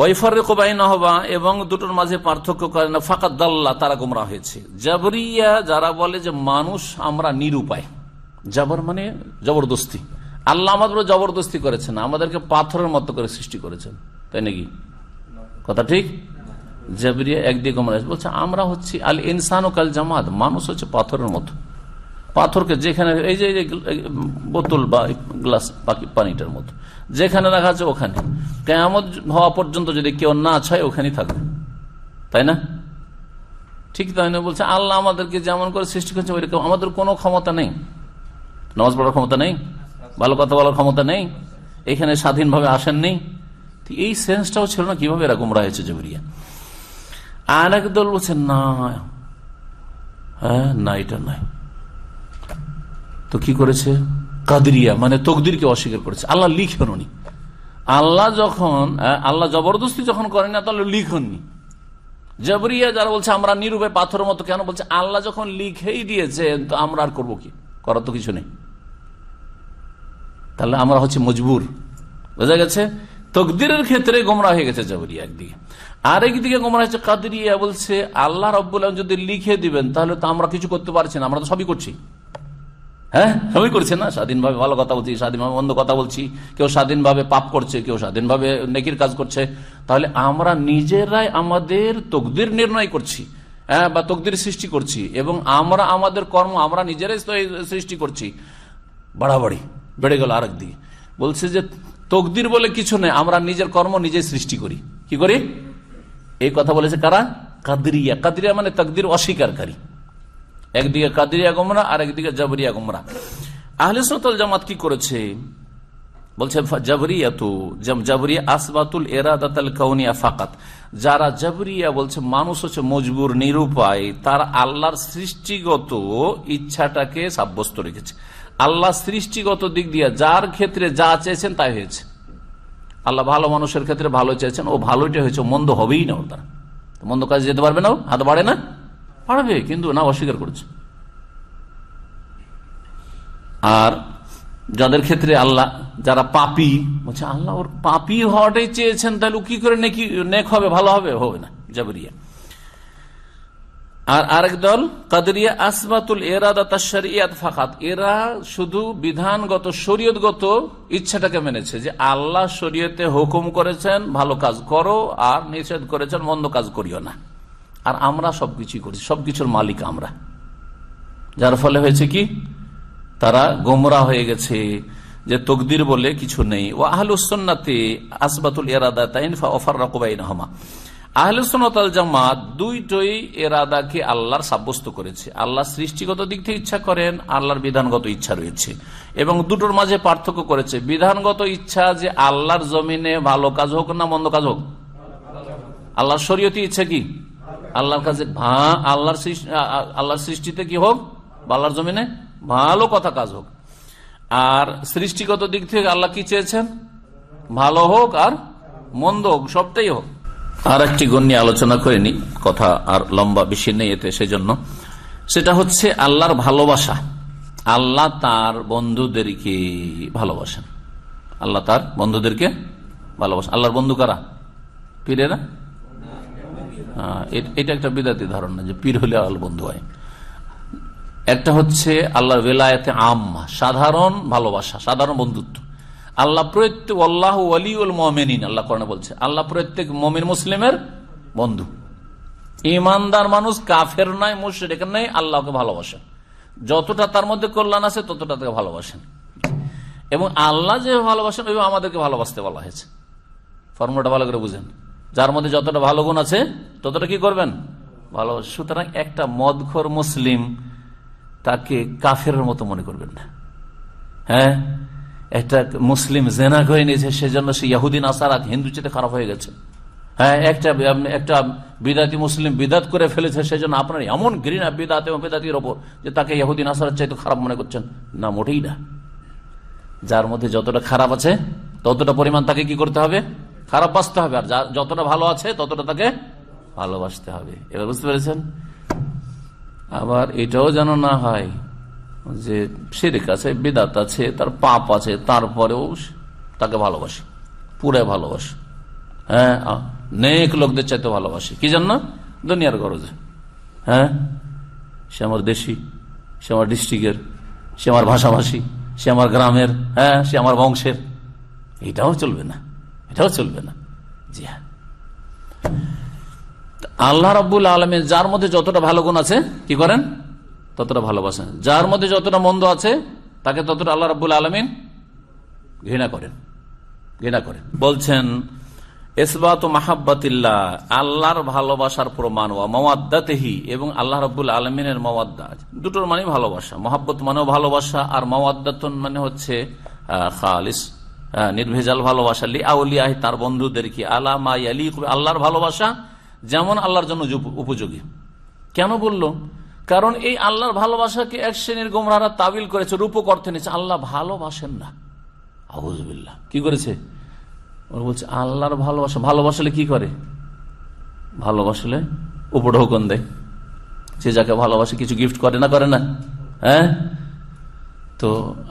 হবা এবং দুটোর মাঝে পার্থক্য করে না ফাঁকা দাল্লা তারা গুমরা হয়েছে জাবরিয়া যারা বলে যে মানুষ আমরা নিরুপায় জাবর মানে জবরদস্তি আল্লাহ আমাদের জবরদস্তি করেছেন আমাদেরকে পাথরের মতো করে সৃষ্টি করেছেন তাই নাকি কথা ঠিক জাবরিয়া একদিকে বলছে আমরা হচ্ছি আল ইনসান ও কাল জামাত মানুষ হচ্ছে পাথরের মতো পাথরকে যেখানে এই যে বোতল বা গ্লাস পানিটার মতো যেখানে রাখা আছে ওখানে কেমন হওয়া পর্যন্ত যদি কেউ না ছায় ওখানেই থাকবে তাই না ঠিক তাই না বলছে আল্লাহ আমাদেরকে যেমন করে সৃষ্টি করছে ওইরকম আমাদের কোনো ক্ষমতা নেই নামাজ পড়ার ক্ষমতা নেই ভালো কথা বলার ক্ষমতা নেই এখানে স্বাধীনভাবে আসেননি এই সেন্সটাও ছিল না কিভাবে এরকম রয়েছে জবরিয়া আর এক দল বলছে না হ্যাঁ না এটা নয় তো কি করেছে কাদরিয়া মানে তকদিরকে অস্বীকার করেছে আল্লাহ উনি আল্লাহ যখন আল্লাহ জবরদস্তি যখন করেন না তাহলে লিখননি জবরিয়া যারা বলছে আমরা নিরূপে পাথর মতো কেন বলছে আল্লাহ যখন লিখেই দিয়েছেন তো আমরা আর করবো কি করার তো কিছু নেই তাহলে আমরা হচ্ছে মজবুর বোঝা গেছে তকদিরের ক্ষেত্রে গোমরা হয়ে গেছে জবরিয়া একদিকে দিকে গোমরা হচ্ছে কাদরিয়া বলছে আল্লাহ রব্বুল যদি লিখে দিবেন তাহলে তো আমরা কিছু করতে পারছি না আমরা তো সবই করছি হ্যাঁ সবাই করছে না স্বাধীনভাবে ভালো কথা বলছি স্বাধীনভাবে অন্ধ কথা বলছি কেউ স্বাধীনভাবে পাপ করছে কেউ স্বাধীনভাবে নেকির কাজ করছে তাহলে আমরা নিজেরাই আমাদের তকদির নির্ণয় করছি হ্যাঁ বা তকদির সৃষ্টি করছি এবং আমরা আমাদের কর্ম আমরা নিজেরাই সৃষ্টি করছি বাড়াবাড়ি বেড়ে গেল আরেক দিকে বলছে যে তকদির বলে কিছু নেই আমরা নিজের কর্ম নিজে সৃষ্টি করি কি করি এই কথা বলেছে কারা কাদরিয়া কাদরিয়া মানে তকদির অস্বীকারী একদিকে কাদিরিয়া গোমরা আর একদিকে জাবরিয়া গোমরা আহলে সতল জামাত কি করেছে বলছে জাবরিয়া তো জাবরিয়া আসবাতুল এরাদাতাল কাউনিয়া ফাকাত যারা জাবরিয়া বলছে মানুষ হচ্ছে মজবুর নিরুপায় তার আল্লাহর সৃষ্টিগত ইচ্ছাটাকে সাব্যস্ত রেখেছে আল্লাহ সৃষ্টিগত দিক দিয়ে যার ক্ষেত্রে যা চেয়েছেন তাই হয়েছে আল্লাহ ভালো মানুষের ক্ষেত্রে ভালো চেয়েছেন ও ভালোটা হয়েছে মন্দ হবেই না ওর দ্বারা মন্দ কাজে যেতে পারবে না হাত বাড়ে না পারবে কিন্তু না অস্বীকার করেছে আর যাদের ক্ষেত্রে আল্লাহ যারা পাপি বলছে আল্লাহ ওর পাপি হওয়াটাই চেয়েছেন তাহলে কি করে নেকি নেক হবে ভালো হবে হবে না জাবরিয়া আর আরেক দল কাদরিয়া আসমাতুল এরাদা তাশরিয়াত ফাকাত এরা শুধু বিধানগত শরীয়তগত ইচ্ছাটাকে মেনেছে যে আল্লাহ শরীয়তে হুকুম করেছেন ভালো কাজ করো আর নিষেধ করেছেন মন্দ কাজ করিও না আর আমরা সবকিছুই কিছুই করছি সব কিছুর মালিক আমরা যার ফলে হয়েছে কি তারা গোমরা হয়ে গেছে যে তকদির বলে কিছু নেই ও আহলুসন্নাতে আসবাতুল এরাদা তাইনফা ওফার রকবাইন হমা আহলুসনাল জামাত দুইটই এরাদাকে আল্লাহর সাব্যস্ত করেছে আল্লাহ সৃষ্টিগত দিক থেকে ইচ্ছা করেন আল্লাহর বিধানগত ইচ্ছা রয়েছে এবং দুটোর মাঝে পার্থক্য করেছে বিধানগত ইচ্ছা যে আল্লাহর জমিনে ভালো কাজ হোক না মন্দ কাজ হোক আল্লাহর শরীয়তি ইচ্ছা কি আল্লাহর কাছে আল্লাহর আল্লাহর সৃষ্টিতে কি হোক বা জমিনে ভালো কথা কাজ হোক আর সৃষ্টিগত দিক থেকে আল্লাহ কি চেয়েছেন ভালো হোক আর মন্দ হোক সবটাই হোক আর একটি গুণ নিয়ে আলোচনা করিনি কথা আর লম্বা বেশি নেই এতে সেজন্য সেটা হচ্ছে আল্লাহর ভালোবাসা আল্লাহ তার বন্ধুদেরকে ভালোবাসেন আল্লাহ তার বন্ধুদেরকে ভালোবাসেন আল্লাহর বন্ধু কারা পীরেরা এটা একটা বিদাতি ধারণা যে পীর হলে আল বন্ধু হয় একটা হচ্ছে আল্লাহর বেলায়তে আম্মা সাধারণ ভালোবাসা সাধারণ বন্ধুত্ব আল্লাহ প্রত্যেক আল্লাহ আলিউল মমেনিন আল্লাহ করেন বলছে আল্লাহ প্রত্যেক মমিন মুসলিমের বন্ধু ইমানদার মানুষ কাফের নয় মুশরেক নাই আল্লাহকে ভালোবাসেন যতটা তার মধ্যে কল্যাণ আছে ততটা তাকে ভালোবাসেন এবং আল্লাহ যে ভালোবাসেন ওই আমাদেরকে ভালোবাসতে বলা হয়েছে ফর্মটা ভালো করে বুঝেন যার মধ্যে যতটা ভালো গুণ আছে ততটা কি করবেন ভালো সুতরাং একটা মদখর মুসলিম তাকে কাফের মতো মনে করবেন না হ্যাঁ একটা মুসলিম জেনা করে নিয়েছে সেজন্য সে ইয়াহুদিন আসারাত হিন্দু চেতে খারাপ হয়ে গেছে হ্যাঁ একটা একটা বিদাতি মুসলিম বিদাত করে ফেলেছে সেজন্য আপনার এমন ঘৃণা বিদাত এবং বিদাতির ওপর যে তাকে ইয়াহুদিন আসারাত চাইতে খারাপ মনে করছেন না মোটেই না যার মধ্যে যতটা খারাপ আছে ততটা পরিমাণ তাকে কি করতে হবে খারাপ বাঁচতে হবে আর যতটা ভালো আছে ততটা তাকে ভালোবাসতে হবে এবার বুঝতে পেরেছেন আবার এটাও যেন না হয় যে শিরিক আছে বেদাত আছে তার পাপ আছে তারপরেও তাকে ভালোবাসে পুরে ভালোবাসে হ্যাঁ অনেক লোকদের চাইতে ভালোবাসে কি জান না দুনিয়ার গরজে হ্যাঁ সে আমার দেশি সে আমার ডিস্ট্রিক্টের সে আমার ভাষাভাষী সে আমার গ্রামের হ্যাঁ সে আমার বংশের এটাও চলবে না এটাও চলবে না জি হ্যাঁ আল্লাহ রাবুল আলমে যার মধ্যে যতটা ভালো গুণ আছে কি করেন ততটা ভালোবাসেন যার মধ্যে যতটা মন্দ আছে তাকে ততটা আল্লাহ রাবুল আলমিন ঘৃণা করেন ঘৃণা করেন বলছেন এসবাত মাহাব্বাতিল্লা আল্লাহর ভালোবাসার প্রমাণ ওয়া তেহি এবং আল্লাহ রব্বুল আলমিনের মওয়াদ্দা দুটোর মানে ভালোবাসা মহাব্বত মানেও ভালোবাসা আর মওয়াদ্দাতন মানে হচ্ছে খালিস হ্যাঁ, নির্ভেজাল ভালোবাসা লি আউলিয়াহ তার বন্ধুদেরকে আলা মা আলি আল্লাহর ভালোবাসা যেমন আল্লাহর জন্য উপযোগী কেন বলল কারণ এই আল্লাহর ভালোবাসাকে এক শ্রেণীর গোমরা তাবিল করেছে রূপক অর্থে নিয়েছে আল্লাহ ভালোবাসেন না আবুজবিল্লা কি করেছে ওরা বলছে আল্লাহর ভালোবাসা ভালোবাসলে কি করে ভালোবাসলে উপঢৌকন দেয় যে যাকে ভালোবাসে কিছু গিফট করে না করে না হ্যাঁ তো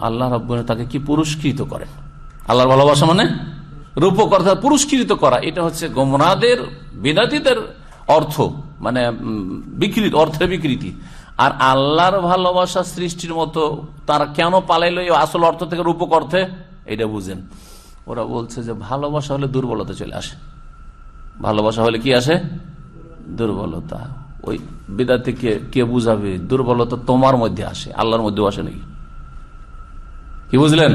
আল্লাহ রব তাকে কি পুরস্কৃত করেন আল্লাহর ভালোবাসা মানে রূপক অর্থাৎ পুরস্কৃত করা এটা হচ্ছে গোমরাদের বেদাতিদের অর্থ মানে বিকৃত অর্থের বিকৃতি আর আল্লাহর ভালোবাসা সৃষ্টির মতো তারা কেন পালাইল আসল অর্থ থেকে রূপক অর্থে এটা বুঝেন ওরা বলছে যে ভালোবাসা হলে দুর্বলতা চলে আসে ভালোবাসা হলে কি আসে দুর্বলতা ওই বিদাতিকে কে বুঝাবে দুর্বলতা তোমার মধ্যে আসে আল্লাহর মধ্যেও আসে নাকি কি বুঝলেন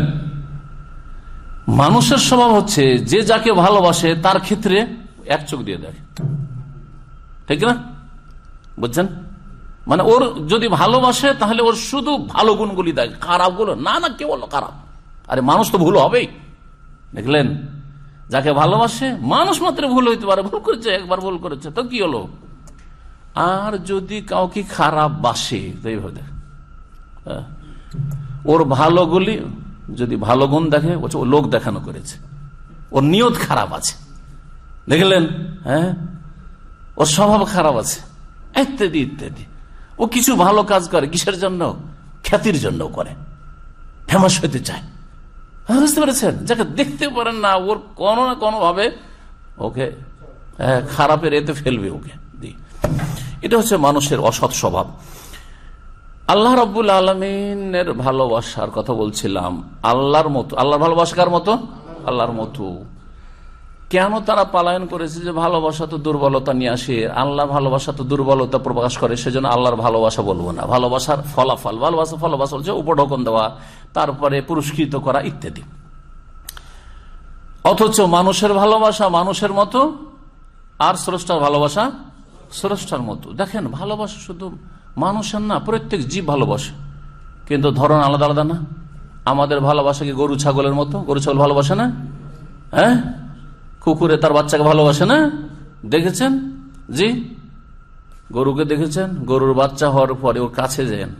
মানুষের স্বভাব হচ্ছে যে যাকে ভালোবাসে তার ক্ষেত্রে এক চোখ দিয়ে দেখে ঠিক না বুঝছেন মানে ওর যদি ভালোবাসে তাহলে ওর শুধু ভালো গুণগুলি দেখে খারাপ গুলো না না কে বললো খারাপ আরে মানুষ তো ভুল হবেই দেখলেন যাকে ভালোবাসে মানুষ মাত্র ভুল হইতে পারে ভুল করেছে একবার ভুল করেছে তো কি হলো আর যদি কাউকে খারাপ বাসে তো এইভাবে হ্যাঁ? ওর ভালোগুলি যদি ভালো গুণ দেখে বলছে ও লোক দেখানো করেছে ওর নিয়ত খারাপ আছে দেখলেন হ্যাঁ ওর স্বভাব খারাপ আছে ইত্যাদি ইত্যাদি ও কিছু ভালো কাজ করে কিসের জন্য খ্যাতির জন্য করে ফেমাস হতে চায় হ্যাঁ, বুঝতে পেরেছেন যাকে দেখতে পারেন না ওর কোনো না কোনো ভাবে ওকে হ্যাঁ, খারাপের এতে ফেলবে ওকে এটা হচ্ছে মানুষের অসৎ স্বভাব আল্লাহ রবুল আলমিনের ভালোবাসার কথা বলছিলাম আল্লাহর মতো আল্লাহর ভালোবাসার মতো আল্লাহর মতো কেন তারা পালায়ন করেছে যে ভালোবাসা তো দুর্বলতা নিয়ে আসে আল্লাহ ভালোবাসা তো দুর্বলতা প্রকাশ করে সেজন্য আল্লাহর ভালোবাসা বলবো না ভালোবাসার ফলাফল ভালোবাসা ফলাফল হচ্ছে উপঢকন দেওয়া তারপরে পুরস্কৃত করা ইত্যাদি অথচ মানুষের ভালোবাসা মানুষের মতো আর স্রষ্টার ভালোবাসা স্রষ্টার মতো দেখেন ভালোবাসা শুধু মানুষের না প্রত্যেক জীব ভালোবাসে কিন্তু ধরন আলাদা আলাদা না আমাদের ভালোবাসা কি গরু ছাগলের মতো গরু ছাগল ভালোবাসে না হ্যাঁ কুকুরে তার বাচ্চাকে ভালোবাসে না দেখেছেন জি গরুকে দেখেছেন গরুর বাচ্চা হওয়ার পরে ওর কাছে যেন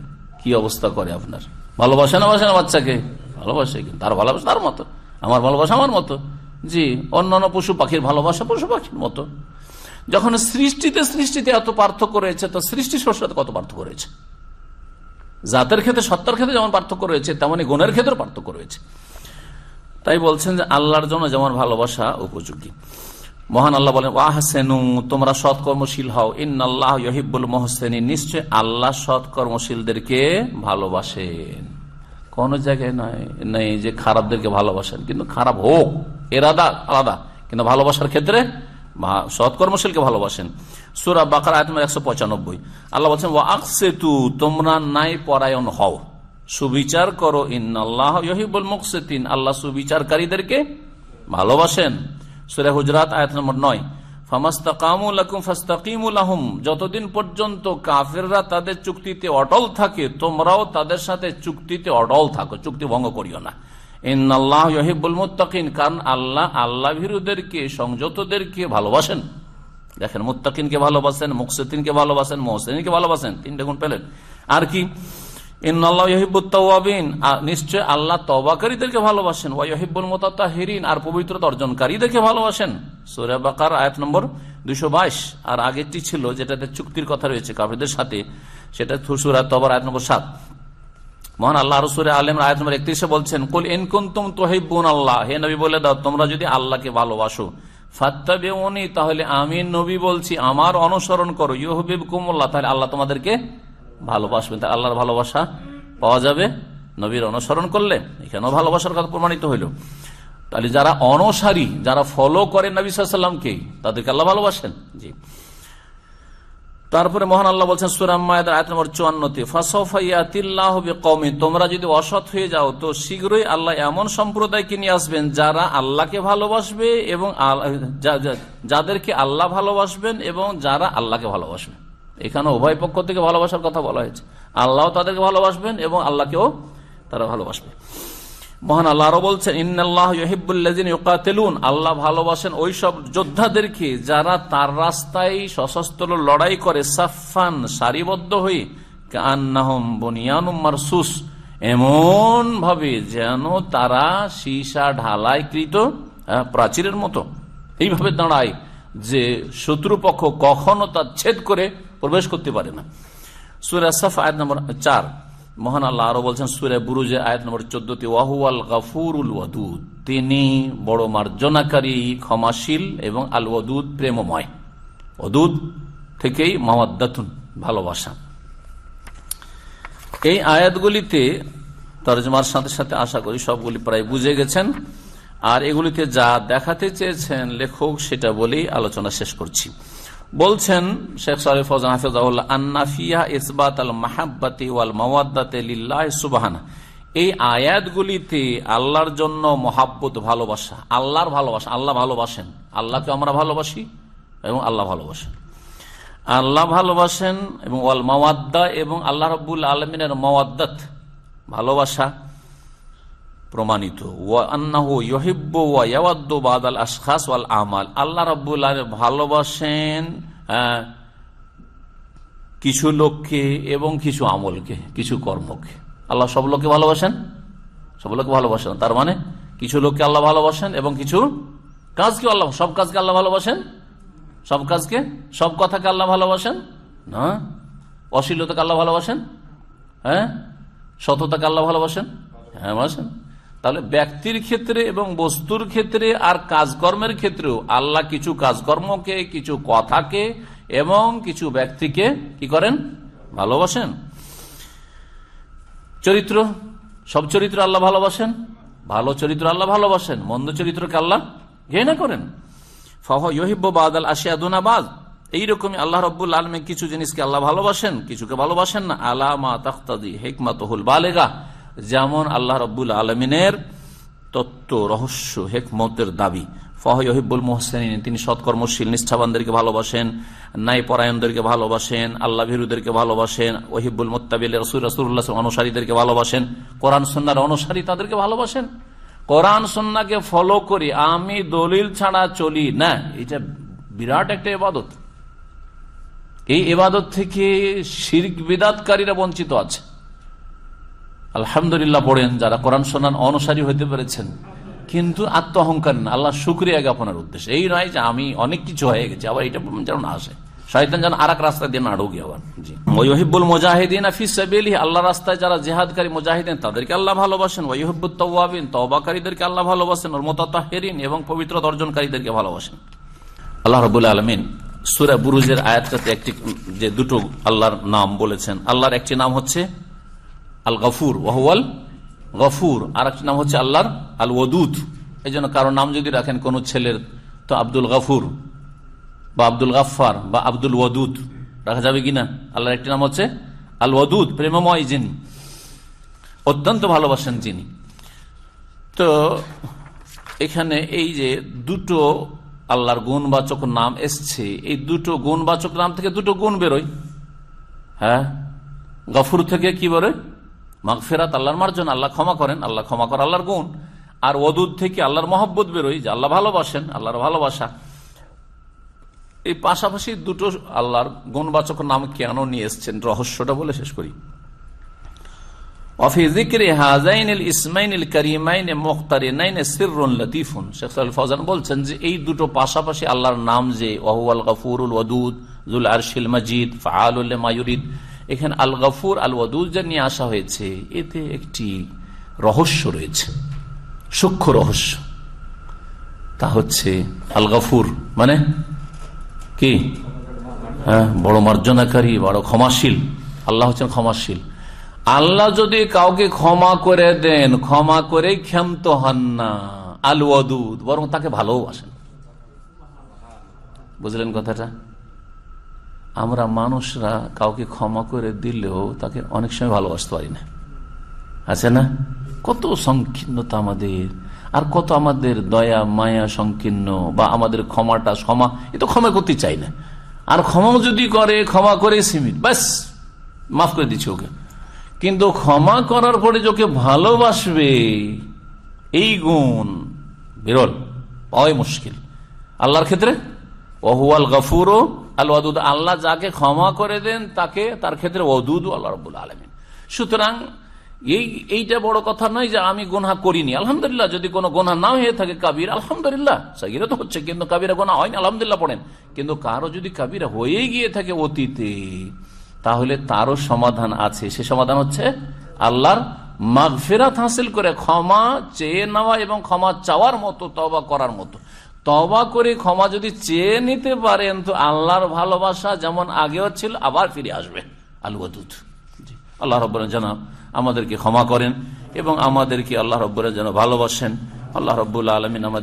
কি অবস্থা করে আপনার ভালোবাসে না বাসে না বাচ্চাকে ভালোবাসে কিন্তু তার ভালোবাসা তার মতো আমার ভালোবাসা আমার মতো জি অন্যান্য পশু পাখির ভালোবাসা পশু পাখির মতো যখন সৃষ্টিতে সৃষ্টিতে এত পার্থক্য রয়েছে তো সৃষ্টি সত্যতে কত পার্থক্য রয়েছে জাতের ক্ষেত্রে সত্তার ক্ষেত্রে যেমন পার্থক্য রয়েছে তেমনই গুণের ক্ষেত্রে পার্থক্য রয়েছে তাই বলছেন যে আল্লাহর জন্য যেমন ভালোবাসা উপযোগী মহান আল্লাহ বলেন সেনু তোমরা সৎকর্মশীল হও ইন আল্লাহ ইহিবুল মহসেনী নিশ্চয় আল্লাহ সৎকর্মশীলদেরকে ভালোবাসেন কোন জায়গায় নয় নেই যে খারাপদেরকে ভালোবাসেন কিন্তু খারাপ হোক এরাদা আলাদা কিন্তু ভালোবাসার ক্ষেত্রে সৎকর্মশীলকে ভালোবাসেন সুরা বাকার আয়তম একশো পঁচানব্বই আল্লাহ বলছেন ও তোমরা নাই পরায়ণ হও সুবিচার করো ইন্নআল্লাহ ইহিবুল মুকসেতিন আল্লাহ সুবিচারকারীদেরকে ভালোবাসেন সুরে হুজরাত আয়ত নম্বর নয় যতদিন পর্যন্ত কাফেররা তাদের চুক্তিতে অটল থাকে তোমরাও তাদের সাথে চুক্তিতে অটল থাকো চুক্তি ভঙ্গ করিও না ইন্নআল্লাহ ইহিবুল মুত্তাকিন কারণ আল্লাহ আল্লাহ ভীরুদেরকে সংযতদেরকে ভালোবাসেন দেখেন মুত্তাকিনকে ভালোবাসেন মুকসেদিনকে ভালোবাসেন মোহসেদিনকে ভালোবাসেন তিনটা গুণ পেলেন আর কি ইন্নআল্লাহিবুত্তাওয়াবিন নিশ্চয় আল্লাহ তবাকারীদেরকে ভালোবাসেন ওয়াহিবুল মোতাহিরিন আর পবিত্রতা অর্জনকারীদেরকে ভালোবাসেন সোরা বাকার আয়াত নম্বর দুশো বাইশ আর আগেরটি ছিল যেটাতে চুক্তির কথা রয়েছে কাফেরদের সাথে সেটা সুরা তবার আয়াত নম্বর সাত মহান আল্লাহ রসুল আলম আয়াত নম্বর একত্রিশে বলছেন কুল ইনকুন্তুম তোহিবুন আল্লাহ হে নবী বলে দাও তোমরা যদি আল্লাহকে ভালোবাসো ফাত্তাবেউনি তাহলে আমি নবী বলছি আমার অনুসরণ করো ইহবিব কুমল্লা তাহলে আল্লাহ তোমাদেরকে ভালোবাসবেন তাহলে আল্লাহর ভালোবাসা পাওয়া যাবে নবীর অনুসরণ করলে এখানেও ভালোবাসার কথা প্রমাণিত হইল তাহলে যারা অনসারী যারা ফলো করেন নবী সাল্লামকে তাদেরকে আল্লাহ ভালোবাসেন জি তারপরে মহান আল্লাহ বলছেন সুরামায় কমে তোমরা যদি অসৎ হয়ে যাও তো শীঘ্রই আল্লাহ এমন সম্প্রদায়কে নিয়ে আসবেন যারা আল্লাহকে ভালোবাসবে এবং যাদেরকে আল্লাহ ভালোবাসবেন এবং যারা আল্লাহকে ভালোবাসবেন এখানে উভয় পক্ষ থেকে ভালোবাসার কথা বলা হয়েছে আল্লাহ তাদেরকে ভালোবাসবেন এবং আল্লাহকেও তারা ভালোবাসবে মহান আল্লাহ আরো বলছেন ইন্নআল্লাহিবুল্লাহিন আল্লাহ ভালোবাসেন ওই সব যোদ্ধাদেরকে যারা তার রাস্তায় সশস্ত্র লড়াই করে সাফান সারিবদ্ধ হয়ে কান্নাহম বনিয়ান মারসুস এমন ভাবে যেন তারা সীসা ঢালাইকৃত প্রাচীরের মতো এইভাবে দাঁড়ায় যে শত্রুপক্ষ কখনো তার ছেদ করে প্রবেশ করতে পারে না সুরাসাফ আয়াত নম্বর চার মহান আল্লাহ আরো বলছেন সুরে বুরুজে আয়াত নম্বর চোদ্দটি ওয়াহুয়াল গাফুরুল ওয়াদুদ তিনি বড় মার্জনাকারী ক্ষমাশীল এবং আল ওদুদ প্রেমময় অদূত থেকেই মাওয়াদ্দাতুন ভালোবাসা এই আয়াতগুলিতে তরজমার সাথে সাথে আশা করি সবগুলি প্রায় বুঝে গেছেন আর এগুলিতে যা দেখাতে চেয়েছেন লেখক সেটা বলেই আলোচনা শেষ করছি বলছেন শেখ সারিফ আন্নাফিয়া ইসবাত আল মাহাব্বাতি ওয়াল মাওয়াদ্দাতে সুবাহানা এই আয়াতগুলিতে আল্লাহর জন্য মহাব্বত ভালোবাসা আল্লাহর ভালোবাসা আল্লাহ ভালোবাসেন আল্লাহকে আমরা ভালোবাসি এবং আল্লাহ ভালোবাসেন আল্লাহ ভালোবাসেন এবং ওয়াল মাওয়াদ্দা এবং আল্লাহ রব্বুল আলমিনের মাওয়াদ্দাত ভালোবাসা প্রমাণিত আমাল আল্লাহ রব্বুল ভালোবাসেন কিছু লোককে এবং কিছু আমলকে কিছু কর্মকে আল্লাহ সব লোককে ভালোবাসেন সব লোককে ভালোবাসেন তার মানে কিছু লোককে আল্লাহ ভালোবাসেন এবং কিছু কাজকে আল্লাহ সব কাজকে আল্লাহ ভালোবাসেন সব কাজকে সব কথাকে আল্লাহ ভালোবাসেন না অশ্লীলতাকে আল্লাহ ভালোবাসেন হ্যাঁ সততাকে আল্লাহ ভালোবাসেন হ্যাঁ ভালোবাসেন তাহলে ব্যক্তির ক্ষেত্রে এবং বস্তুর ক্ষেত্রে আর কাজকর্মের ক্ষেত্রেও আল্লাহ কিছু কাজকর্মকে কিছু কথাকে এবং কিছু ব্যক্তিকে কি করেন ভালোবাসেন চরিত্র সব চরিত্র আল্লাহ ভালোবাসেন ভালো চরিত্র আল্লাহ ভালোবাসেন মন্দ চরিত্রকে আল্লাহ ঘেনা করেন ফহিব বাদ দুনাবাদ এইরকমই আল্লাহ রব্বুল আলমে কিছু জিনিসকে আল্লাহ ভালোবাসেন কিছুকে ভালোবাসেন না আলামা তাখতাদি হেকমাত বালেগা যেমন আল্লাহ রব্বুল আলমিনের তত্ত্ব রহস্য হেকমতের দাবি ফাহিবুল মোহসেন তিনি সৎকর্মশীল নিষ্ঠাবানদেরকে ভালোবাসেন নাই পরায়ণদেরকে ভালোবাসেন আল্লাহ ভিরুদেরকে ভালোবাসেন ওহিবুল মোত্তাবিল রসুল অনুসারীদেরকে ভালোবাসেন কোরআন সন্ন্যার অনুসারী তাদেরকে ভালোবাসেন কোরআন সন্নাকে ফলো করি আমি দলিল ছাড়া চলি না এটা বিরাট একটা এবাদত এই এবাদত থেকে শির্ক বিদাতকারীরা বঞ্চিত আছে আলহামদুলিল্লাহ পড়েন যারা কোরআন সোনান অনুসারী হইতে পেরেছেন কিন্তু আত্ম অহংকার না আল্লাহ শুক্রিয়া জ্ঞাপনের উদ্দেশ্য এই নয় যে আমি অনেক কিছু হয়ে গেছি আবার এটা যেন না আসে যেন রাস্তা দিয়ে না আবার জি মোজাহিদিন আল্লাহ রাস্তায় যারা জেহাদকারী মোজাহিদিন তাদেরকে আল্লাহ ভালোবাসেন তওয়াবিন আল্লাহ ভালোবাসেন ওর এবং পবিত্র ভালোবাসেন আল্লাহ আলমিন সুরা বুরুজের আয়াতটাতে একটি যে দুটো আল্লাহর নাম বলেছেন আল্লাহর একটি নাম হচ্ছে আল গফুর ওহওয়াল গফুর আর একটা নাম হচ্ছে আল্লাহর আল ওদুদ এই জন্য কারো নাম যদি রাখেন কোনো ছেলের তো আব্দুল গফুর বা আব্দুল গাফার বা আব্দুল ওয়াদুদ রাখা যাবে কিনা আল্লাহর একটি নাম হচ্ছে আল ওয়াদুদ প্রেমময় যিনি অত্যন্ত ভালোবাসেন যিনি তো এখানে এই যে দুটো আল্লাহর গুণবাচক নাম এসছে এই দুটো গুণবাচক নাম থেকে দুটো গুণ বেরোয় হ্যাঁ গফুর থেকে কি বেরোয় মাগফেরাত আল্লাহর মার্জন আল্লাহ ক্ষমা করেন আল্লাহ ক্ষমা কর আল্লাহর গুণ আর ওদুদ থেকে আল্লাহর মহব্বত বেরোয় যে আল্লাহ ভালোবাসেন আল্লাহর ভালোবাসা এই পাশাপাশি দুটো আল্লাহর গুণবাচক নাম কেন নিয়ে এসছেন রহস্যটা বলে শেষ করি বলছেন আল্লাহর নাম যে ওহুল গফুরুল ওদুদ জুল আরশিল মজিদ ফাহাল মায়ুরিদ এখানে আল গাফুর আল ওয়াদুদ যা নিয়ে আসা হয়েছে এতে একটি রহস্য রয়েছে সূক্ষ্ম রহস্য তা হচ্ছে আল গাফুর মানে কি হ্যাঁ বড় মার্জনাকারী বড় ক্ষমাশীল আল্লাহ হচ্ছেন ক্ষমাশীল আল্লাহ যদি কাউকে ক্ষমা করে দেন ক্ষমা করে ক্ষমত হন না আলু অদুদ বরং তাকে ভালোবাসেন বুঝলেন কথাটা আমরা মানুষরা কাউকে ক্ষমা করে দিলেও তাকে অনেক সময় ভালোবাসতে পারি না আছে না কত সংকীর্ণতা আমাদের আর কত আমাদের দয়া মায়া সংকীর্ণ বা আমাদের ক্ষমাটা ক্ষমা এ তো ক্ষমা করতে চাই না আর ক্ষমাও যদি করে ক্ষমা করে সীমিত ব্যাস মাফ করে দিচ্ছি ওকে কিন্তু ক্ষমা করার পরে ওকে ভালোবাসবে এই গুণ বিরল পাওয়াই মুশকিল আল্লাহর ক্ষেত্রে অহুয়াল গাফুরও আল ওয়াদুদ আল্লাহ যাকে ক্ষমা করে দেন তাকে তার ক্ষেত্রে ওদুদ আল্লাহ রবুল আলমিন সুতরাং এই এইটা বড় কথা নয় যে আমি গোনা করিনি আলহামদুলিল্লাহ যদি কোনো গোনা না হয়ে থাকে কাবির আলহামদুলিল্লাহ সাগিরা তো হচ্ছে কিন্তু কাবিরা গোনা হয়নি আলহামদুলিল্লাহ পড়েন কিন্তু কারো যদি কাবিরা হয়েই গিয়ে থাকে অতীতে তাহলে তারও সমাধান আছে সে সমাধান হচ্ছে আল্লাহর মাগফেরাত হাসিল করে ক্ষমা চেয়ে নেওয়া এবং ক্ষমা চাওয়ার মতো তবা করার মতো তবা করে ক্ষমা যদি চেয়ে নিতে পারেন তো আল্লাহর ভালোবাসা যেমন আগেও ছিল আবার ফিরে আসবে আলুয়াদুদ আল্লাহ রব্বরা যেন আমাদেরকে ক্ষমা করেন এবং আমাদেরকে আল্লাহ রব্বরা যেন ভালোবাসেন আল্লাহ রব্বুল্লা আলমিন আমাদের